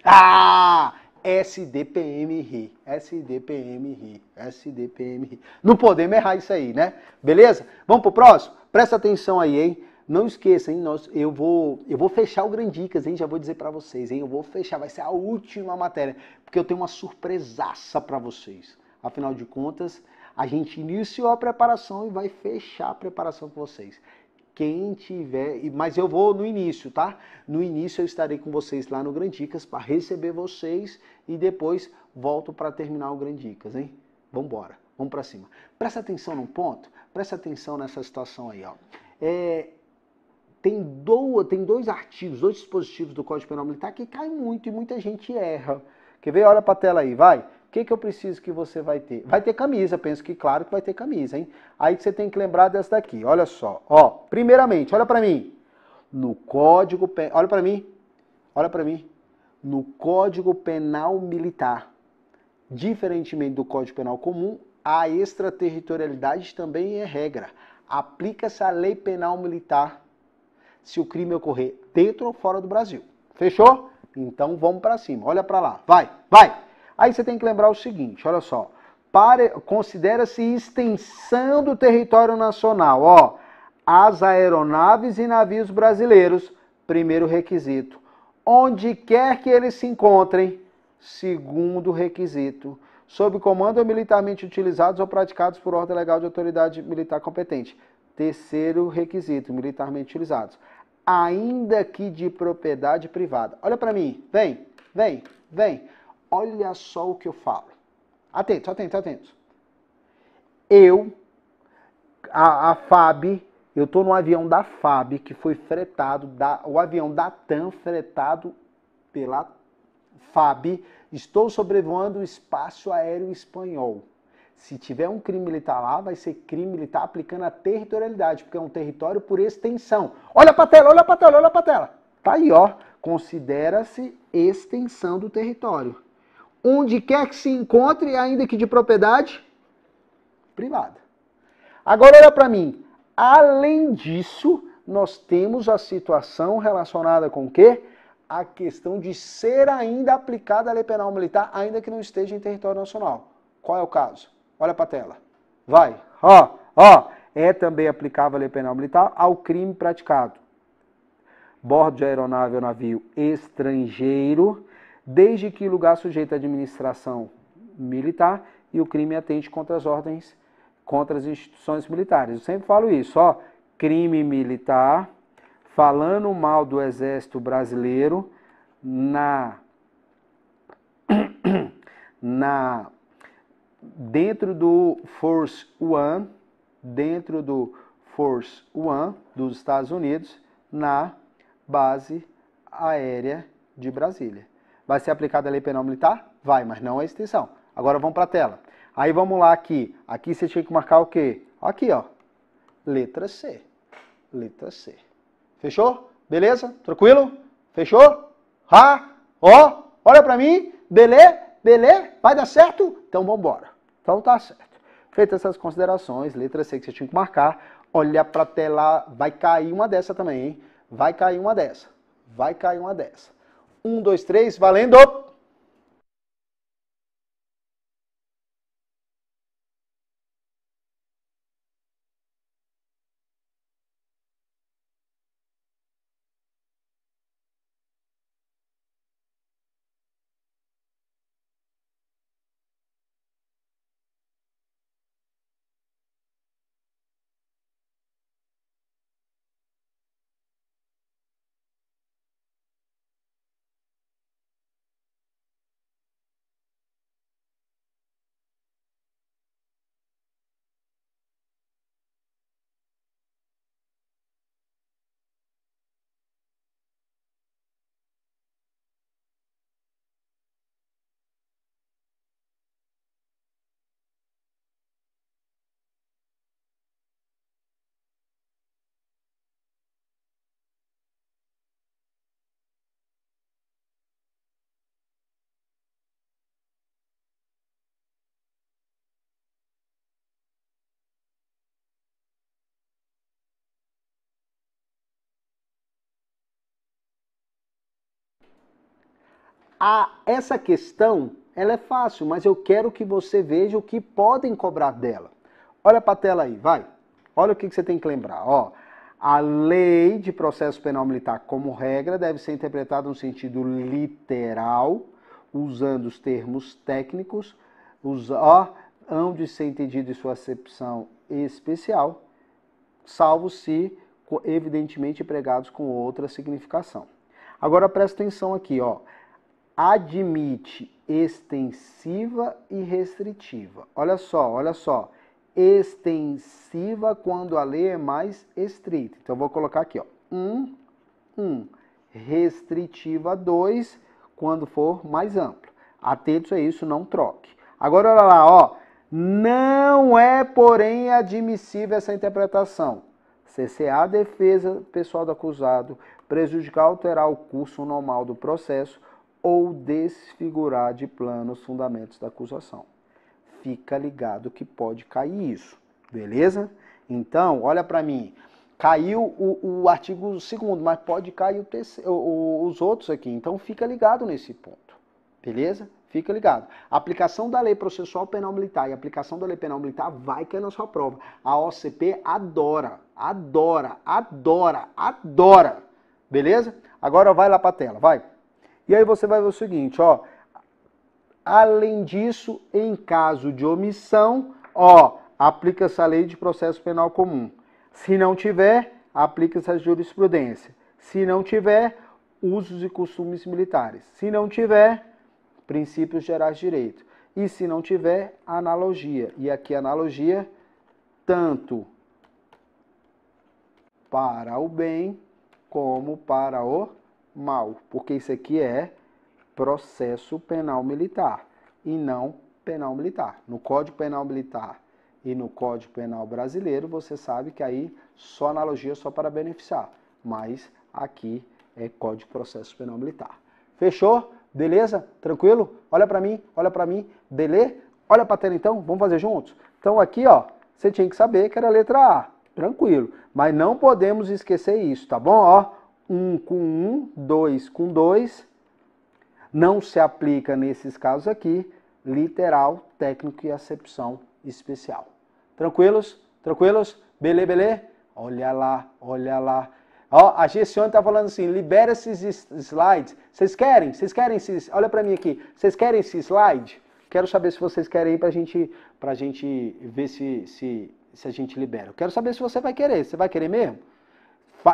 Ah! SDPM ri, SDPM ri, SDPM ri. Não podemos errar isso aí, né? Beleza? Vamos pro próximo? Presta atenção aí, hein? Não esqueça, hein? Nós, eu, vou, eu vou fechar o Grandicas, hein? Já vou dizer para vocês, hein? Eu vou fechar, vai ser a última matéria, porque eu tenho uma surpresaça para vocês. Afinal de contas, a gente iniciou a preparação e vai fechar a preparação com vocês quem tiver, mas eu vou no início, tá? No início eu estarei com vocês lá no Grandicas para receber vocês e depois volto para terminar o Grandicas, hein? Vamos embora, vamos para cima. Presta atenção num ponto, presta atenção nessa situação aí, ó. É, tem, do, tem dois artigos, dois dispositivos do Código Penal Militar que caem muito e muita gente erra. Quer ver? Olha para a tela aí, vai que, que eu preciso que você vai ter? Vai ter camisa, penso que claro que vai ter camisa, hein? Aí você tem que lembrar dessa daqui, olha só. Ó, primeiramente, olha para mim. No Código Penal, olha para mim, olha para mim. No Código Penal Militar, diferentemente do Código Penal Comum, a extraterritorialidade também é regra. Aplica-se a lei penal militar se o crime ocorrer dentro ou fora do Brasil. Fechou? Então vamos para cima. Olha para lá. Vai, vai. Aí você tem que lembrar o seguinte, olha só. Considera-se extensão do território nacional, ó. As aeronaves e navios brasileiros, primeiro requisito. Onde quer que eles se encontrem, segundo requisito sob comando militarmente utilizados ou praticados por ordem legal de autoridade militar competente. Terceiro requisito, militarmente utilizados. Ainda que de propriedade privada. Olha para mim, vem, vem, vem. Olha só o que eu falo. Atento, atento, atento. Eu, a, a FAB, eu estou no avião da FAB que foi fretado, da, o avião da TAM fretado pela FAB. Estou sobrevoando o espaço aéreo espanhol. Se tiver um crime militar lá, vai ser crime militar aplicando a territorialidade, porque é um território por extensão. Olha para tela, olha para tela, olha para tela. Tá aí, ó. Considera-se extensão do território onde quer que se encontre, ainda que de propriedade privada. Agora olha para mim. Além disso, nós temos a situação relacionada com o quê? A questão de ser ainda aplicada a lei penal militar, ainda que não esteja em território nacional. Qual é o caso? Olha para a tela. Vai. Ó, ó. É também aplicável a lei penal militar ao crime praticado. Bordo de aeronave ou navio estrangeiro desde que lugar sujeito à administração militar e o crime atente contra as ordens, contra as instituições militares. Eu sempre falo isso, ó, crime militar, falando mal do exército brasileiro na na dentro do Force One, dentro do Force One dos Estados Unidos, na base aérea de Brasília. Vai ser aplicada a lei penal militar? Vai, mas não a extinção. Agora vamos para a tela. Aí vamos lá aqui. Aqui você tinha que marcar o quê? Aqui, ó. Letra C. Letra C. Fechou? Beleza? Tranquilo? Fechou? Ha! Ó! Olha para mim. Belê? Belê? Vai dar certo? Então vamos embora. Então tá certo. Feitas essas considerações, letra C que você tinha que marcar, olha para a tela, vai cair uma dessa também, hein? Vai cair uma dessa. Vai cair uma dessa. Um, dois, três, valendo! Ah, essa questão ela é fácil, mas eu quero que você veja o que podem cobrar dela. Olha para a tela aí, vai. Olha o que, que você tem que lembrar. Ó, a lei de processo penal militar, como regra, deve ser interpretada no sentido literal, usando os termos técnicos, os, ó, hão de ser entendido em sua acepção especial, salvo se, evidentemente, pregados com outra significação. Agora presta atenção aqui, ó. Admite extensiva e restritiva. Olha só, olha só. Extensiva quando a lei é mais estrita. Então vou colocar aqui, ó. 1, um, 1. Um. Restritiva 2 quando for mais amplo. Atentos a isso, não troque. Agora olha lá, ó. Não é, porém, admissível essa interpretação. CCA defesa pessoal do acusado, prejudicar alterar o curso normal do processo ou desfigurar de plano os fundamentos da acusação. Fica ligado que pode cair isso, beleza? Então, olha para mim, caiu o, o artigo 2 mas pode cair o terceiro, os outros aqui, então fica ligado nesse ponto, beleza? Fica ligado. A aplicação da lei processual penal militar e aplicação da lei penal militar vai cair na sua prova. A OCP adora, adora, adora, adora Beleza? Agora vai lá para a tela, vai. E aí você vai ver o seguinte, ó. Além disso, em caso de omissão, ó, aplica-se a lei de processo penal comum. Se não tiver, aplica-se a jurisprudência. Se não tiver, usos e costumes militares. Se não tiver, princípios gerais de direito. E se não tiver, analogia. E aqui analogia tanto para o bem como para o mal, porque isso aqui é processo penal militar e não penal militar. No Código Penal Militar e no Código Penal Brasileiro, você sabe que aí só analogia só para beneficiar, mas aqui é Código de Processo Penal Militar. Fechou? Beleza? Tranquilo? Olha para mim, olha para mim, beleza? Olha para a tela então, vamos fazer juntos? Então aqui, ó, você tinha que saber que era a letra A. Tranquilo. Mas não podemos esquecer isso, tá bom? Ó, um com um, dois com dois, Não se aplica nesses casos aqui, literal, técnico e acepção especial. Tranquilos? Tranquilos? Belê, belê? Olha lá, olha lá. Ó, a Gessione está falando assim, libera esses slides. Vocês querem? Vocês querem esses... Olha para mim aqui. Vocês querem esse slide? Quero saber se vocês querem aí para gente, a gente ver se, se se a gente libera. Eu quero saber se você vai querer. Você vai querer mesmo?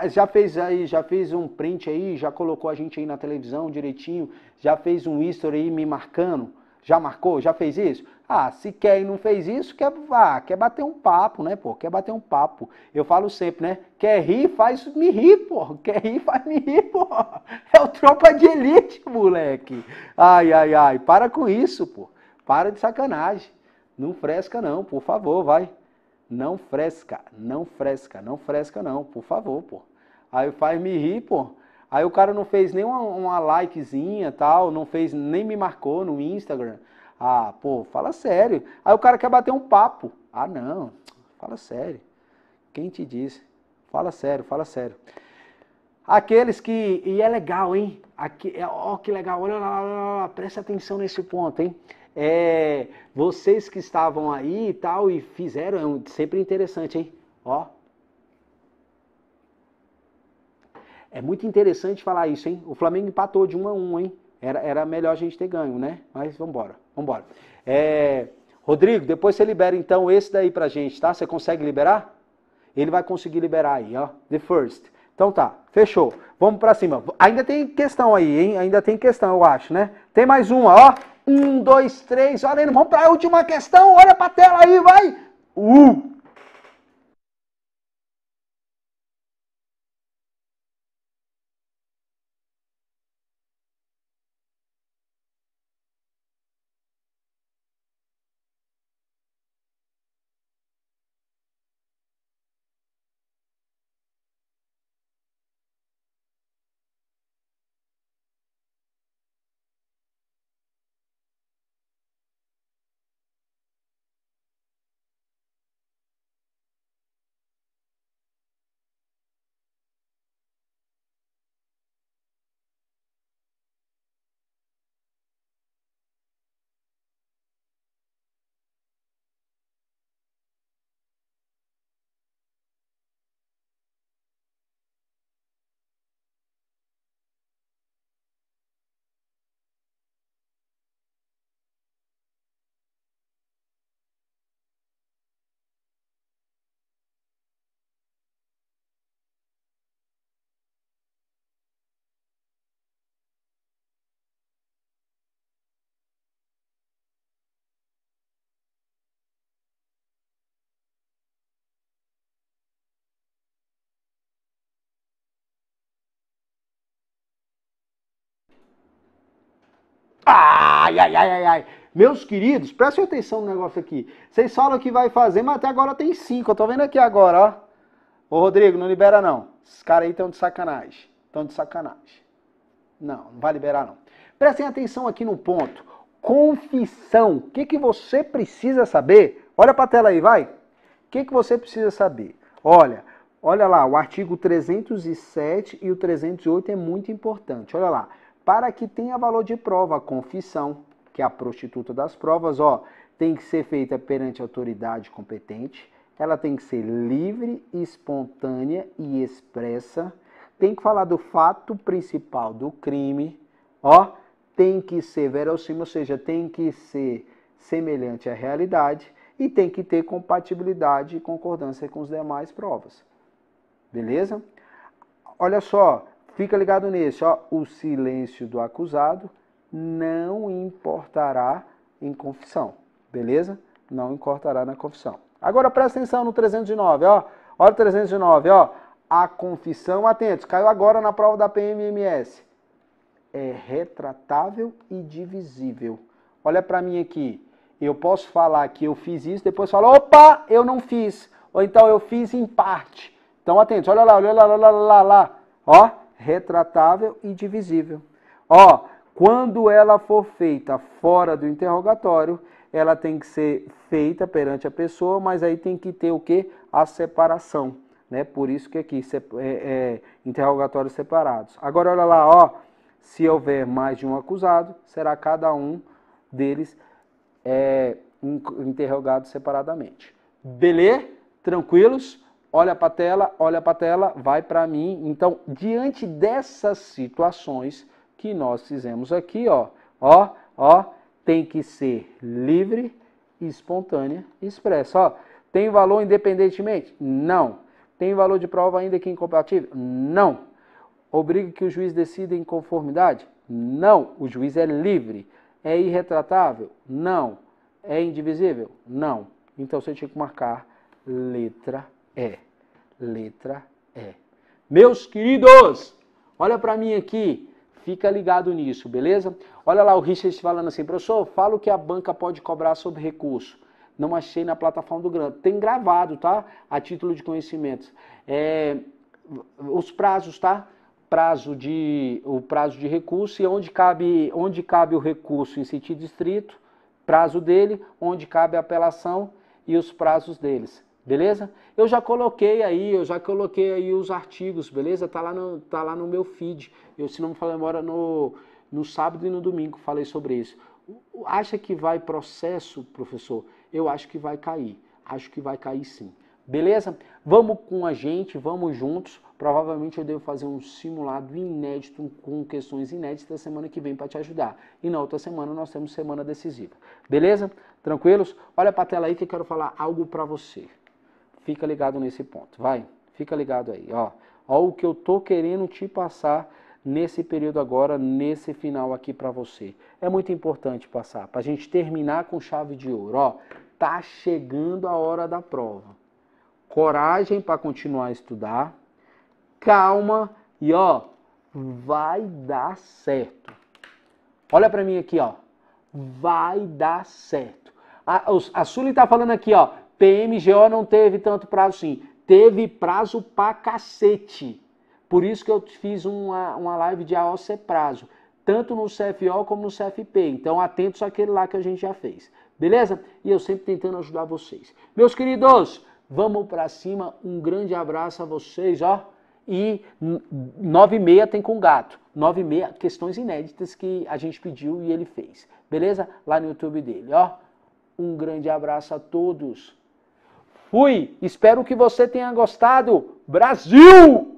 já fez aí, já fez um print aí, já colocou a gente aí na televisão direitinho, já fez um history aí me marcando, já marcou, já fez isso? Ah, se quer e não fez isso, quer, ah, quer bater um papo, né, pô? Quer bater um papo. Eu falo sempre, né? Quer rir, faz me rir, pô. Quer rir, faz me rir, pô. É o tropa de elite, moleque. Ai, ai, ai. Para com isso, pô. Para de sacanagem. Não fresca, não, por favor, vai. Não fresca, não fresca, não fresca não, por favor, pô. Aí faz me rir, pô. Aí o cara não fez nem uma, uma likezinha tal, não fez, nem me marcou no Instagram. Ah, pô, fala sério. Aí o cara quer bater um papo. Ah, não, fala sério. Quem te disse? Fala sério, fala sério. Aqueles que. E é legal, hein? Aqui, ó, oh, que legal, olha lá, lá, lá, presta atenção nesse ponto, hein? É, vocês que estavam aí e tal e fizeram, é um, sempre interessante, hein? Ó. É muito interessante falar isso, hein? O Flamengo empatou de 1 um a 1, um, hein? Era, era melhor a gente ter ganho, né? Mas vamos embora, vamos embora. É, Rodrigo, depois você libera então esse daí pra gente, tá? Você consegue liberar? Ele vai conseguir liberar aí, ó. The first. Então tá, fechou. Vamos pra cima. Ainda tem questão aí, hein? Ainda tem questão, eu acho, né? Tem mais uma, ó. Um, dois, três, olha aí, vamos para a última questão, olha para a tela aí, vai! Uh! Ai, ai, ai, ai, ai. Meus queridos, prestem atenção no negócio aqui. Vocês falam que vai fazer, mas até agora tem cinco. Eu tô vendo aqui agora, ó. Ô, Rodrigo, não libera não. Esses caras aí estão de sacanagem. Estão de sacanagem. Não, não vai liberar não. Prestem atenção aqui no ponto. Confissão. O que, que você precisa saber? Olha para a tela aí, vai. O que, que você precisa saber? Olha, olha lá, o artigo 307 e o 308 é muito importante. Olha lá para que tenha valor de prova, a confissão, que é a prostituta das provas, ó, tem que ser feita perante autoridade competente, ela tem que ser livre, espontânea e expressa, tem que falar do fato principal do crime, ó, tem que ser verossímil, ou seja, tem que ser semelhante à realidade e tem que ter compatibilidade e concordância com as demais provas. Beleza? Olha só, Fica ligado nesse, ó. O silêncio do acusado não importará em confissão, beleza? Não importará na confissão. Agora presta atenção no 309, ó. Olha o 309, ó. A confissão, atentos, caiu agora na prova da PMMS. É retratável e divisível. Olha para mim aqui. Eu posso falar que eu fiz isso, depois falar, opa, eu não fiz. Ou então eu fiz em parte. Então atentos, olha lá, olha lá, olha lá, olha lá, olha lá. Ó, retratável e divisível. Ó, quando ela for feita fora do interrogatório, ela tem que ser feita perante a pessoa, mas aí tem que ter o que? A separação. Né? Por isso que aqui é, é, interrogatórios separados. Agora olha lá, ó, se houver mais de um acusado, será cada um deles é, interrogado separadamente. Beleza? Tranquilos? olha para a tela, olha para a tela, vai para mim. Então, diante dessas situações que nós fizemos aqui, ó, ó, ó, tem que ser livre, espontânea e expressa. Ó, tem valor independentemente? Não. Tem valor de prova ainda que incompatível? Não. Obriga que o juiz decida em conformidade? Não. O juiz é livre. É irretratável? Não. É indivisível? Não. Então você tinha que marcar letra e. É, letra E. Meus queridos, olha para mim aqui. Fica ligado nisso, beleza? Olha lá o Richard falando assim, professor, fala o que a banca pode cobrar sobre recurso. Não achei na plataforma do grande. Tem gravado, tá? A título de conhecimento. É, os prazos, tá? Prazo de, o prazo de recurso e onde cabe, onde cabe o recurso em sentido estrito, prazo dele, onde cabe a apelação e os prazos deles. Beleza? Eu já coloquei aí, eu já coloquei aí os artigos, beleza? Tá lá no, tá lá no meu feed. Eu, se não me falar embora, no, no sábado e no domingo falei sobre isso. Acha que vai processo, professor? Eu acho que vai cair. Acho que vai cair sim. Beleza? Vamos com a gente, vamos juntos. Provavelmente eu devo fazer um simulado inédito com questões inéditas semana que vem para te ajudar. E na outra semana nós temos semana decisiva. Beleza? Tranquilos? Olha para a tela aí que eu quero falar algo para você. Fica ligado nesse ponto, vai. Fica ligado aí, ó. Ó o que eu tô querendo te passar nesse período agora, nesse final aqui para você. É muito importante passar, para a gente terminar com chave de ouro, ó. Tá chegando a hora da prova. Coragem para continuar a estudar. Calma e ó, vai dar certo. Olha para mim aqui, ó. Vai dar certo. A, a Sully tá falando aqui, ó. PMGO não teve tanto prazo sim. Teve prazo pra cacete. Por isso que eu fiz uma, uma live de AOC prazo, tanto no CFO como no CFP. Então, atentos àquele lá que a gente já fez. Beleza? E eu sempre tentando ajudar vocês. Meus queridos, vamos para cima. Um grande abraço a vocês, ó. E nove e meia tem com o gato. Nove e meia, questões inéditas que a gente pediu e ele fez. Beleza? Lá no YouTube dele, ó. Um grande abraço a todos. Fui, espero que você tenha gostado. Brasil!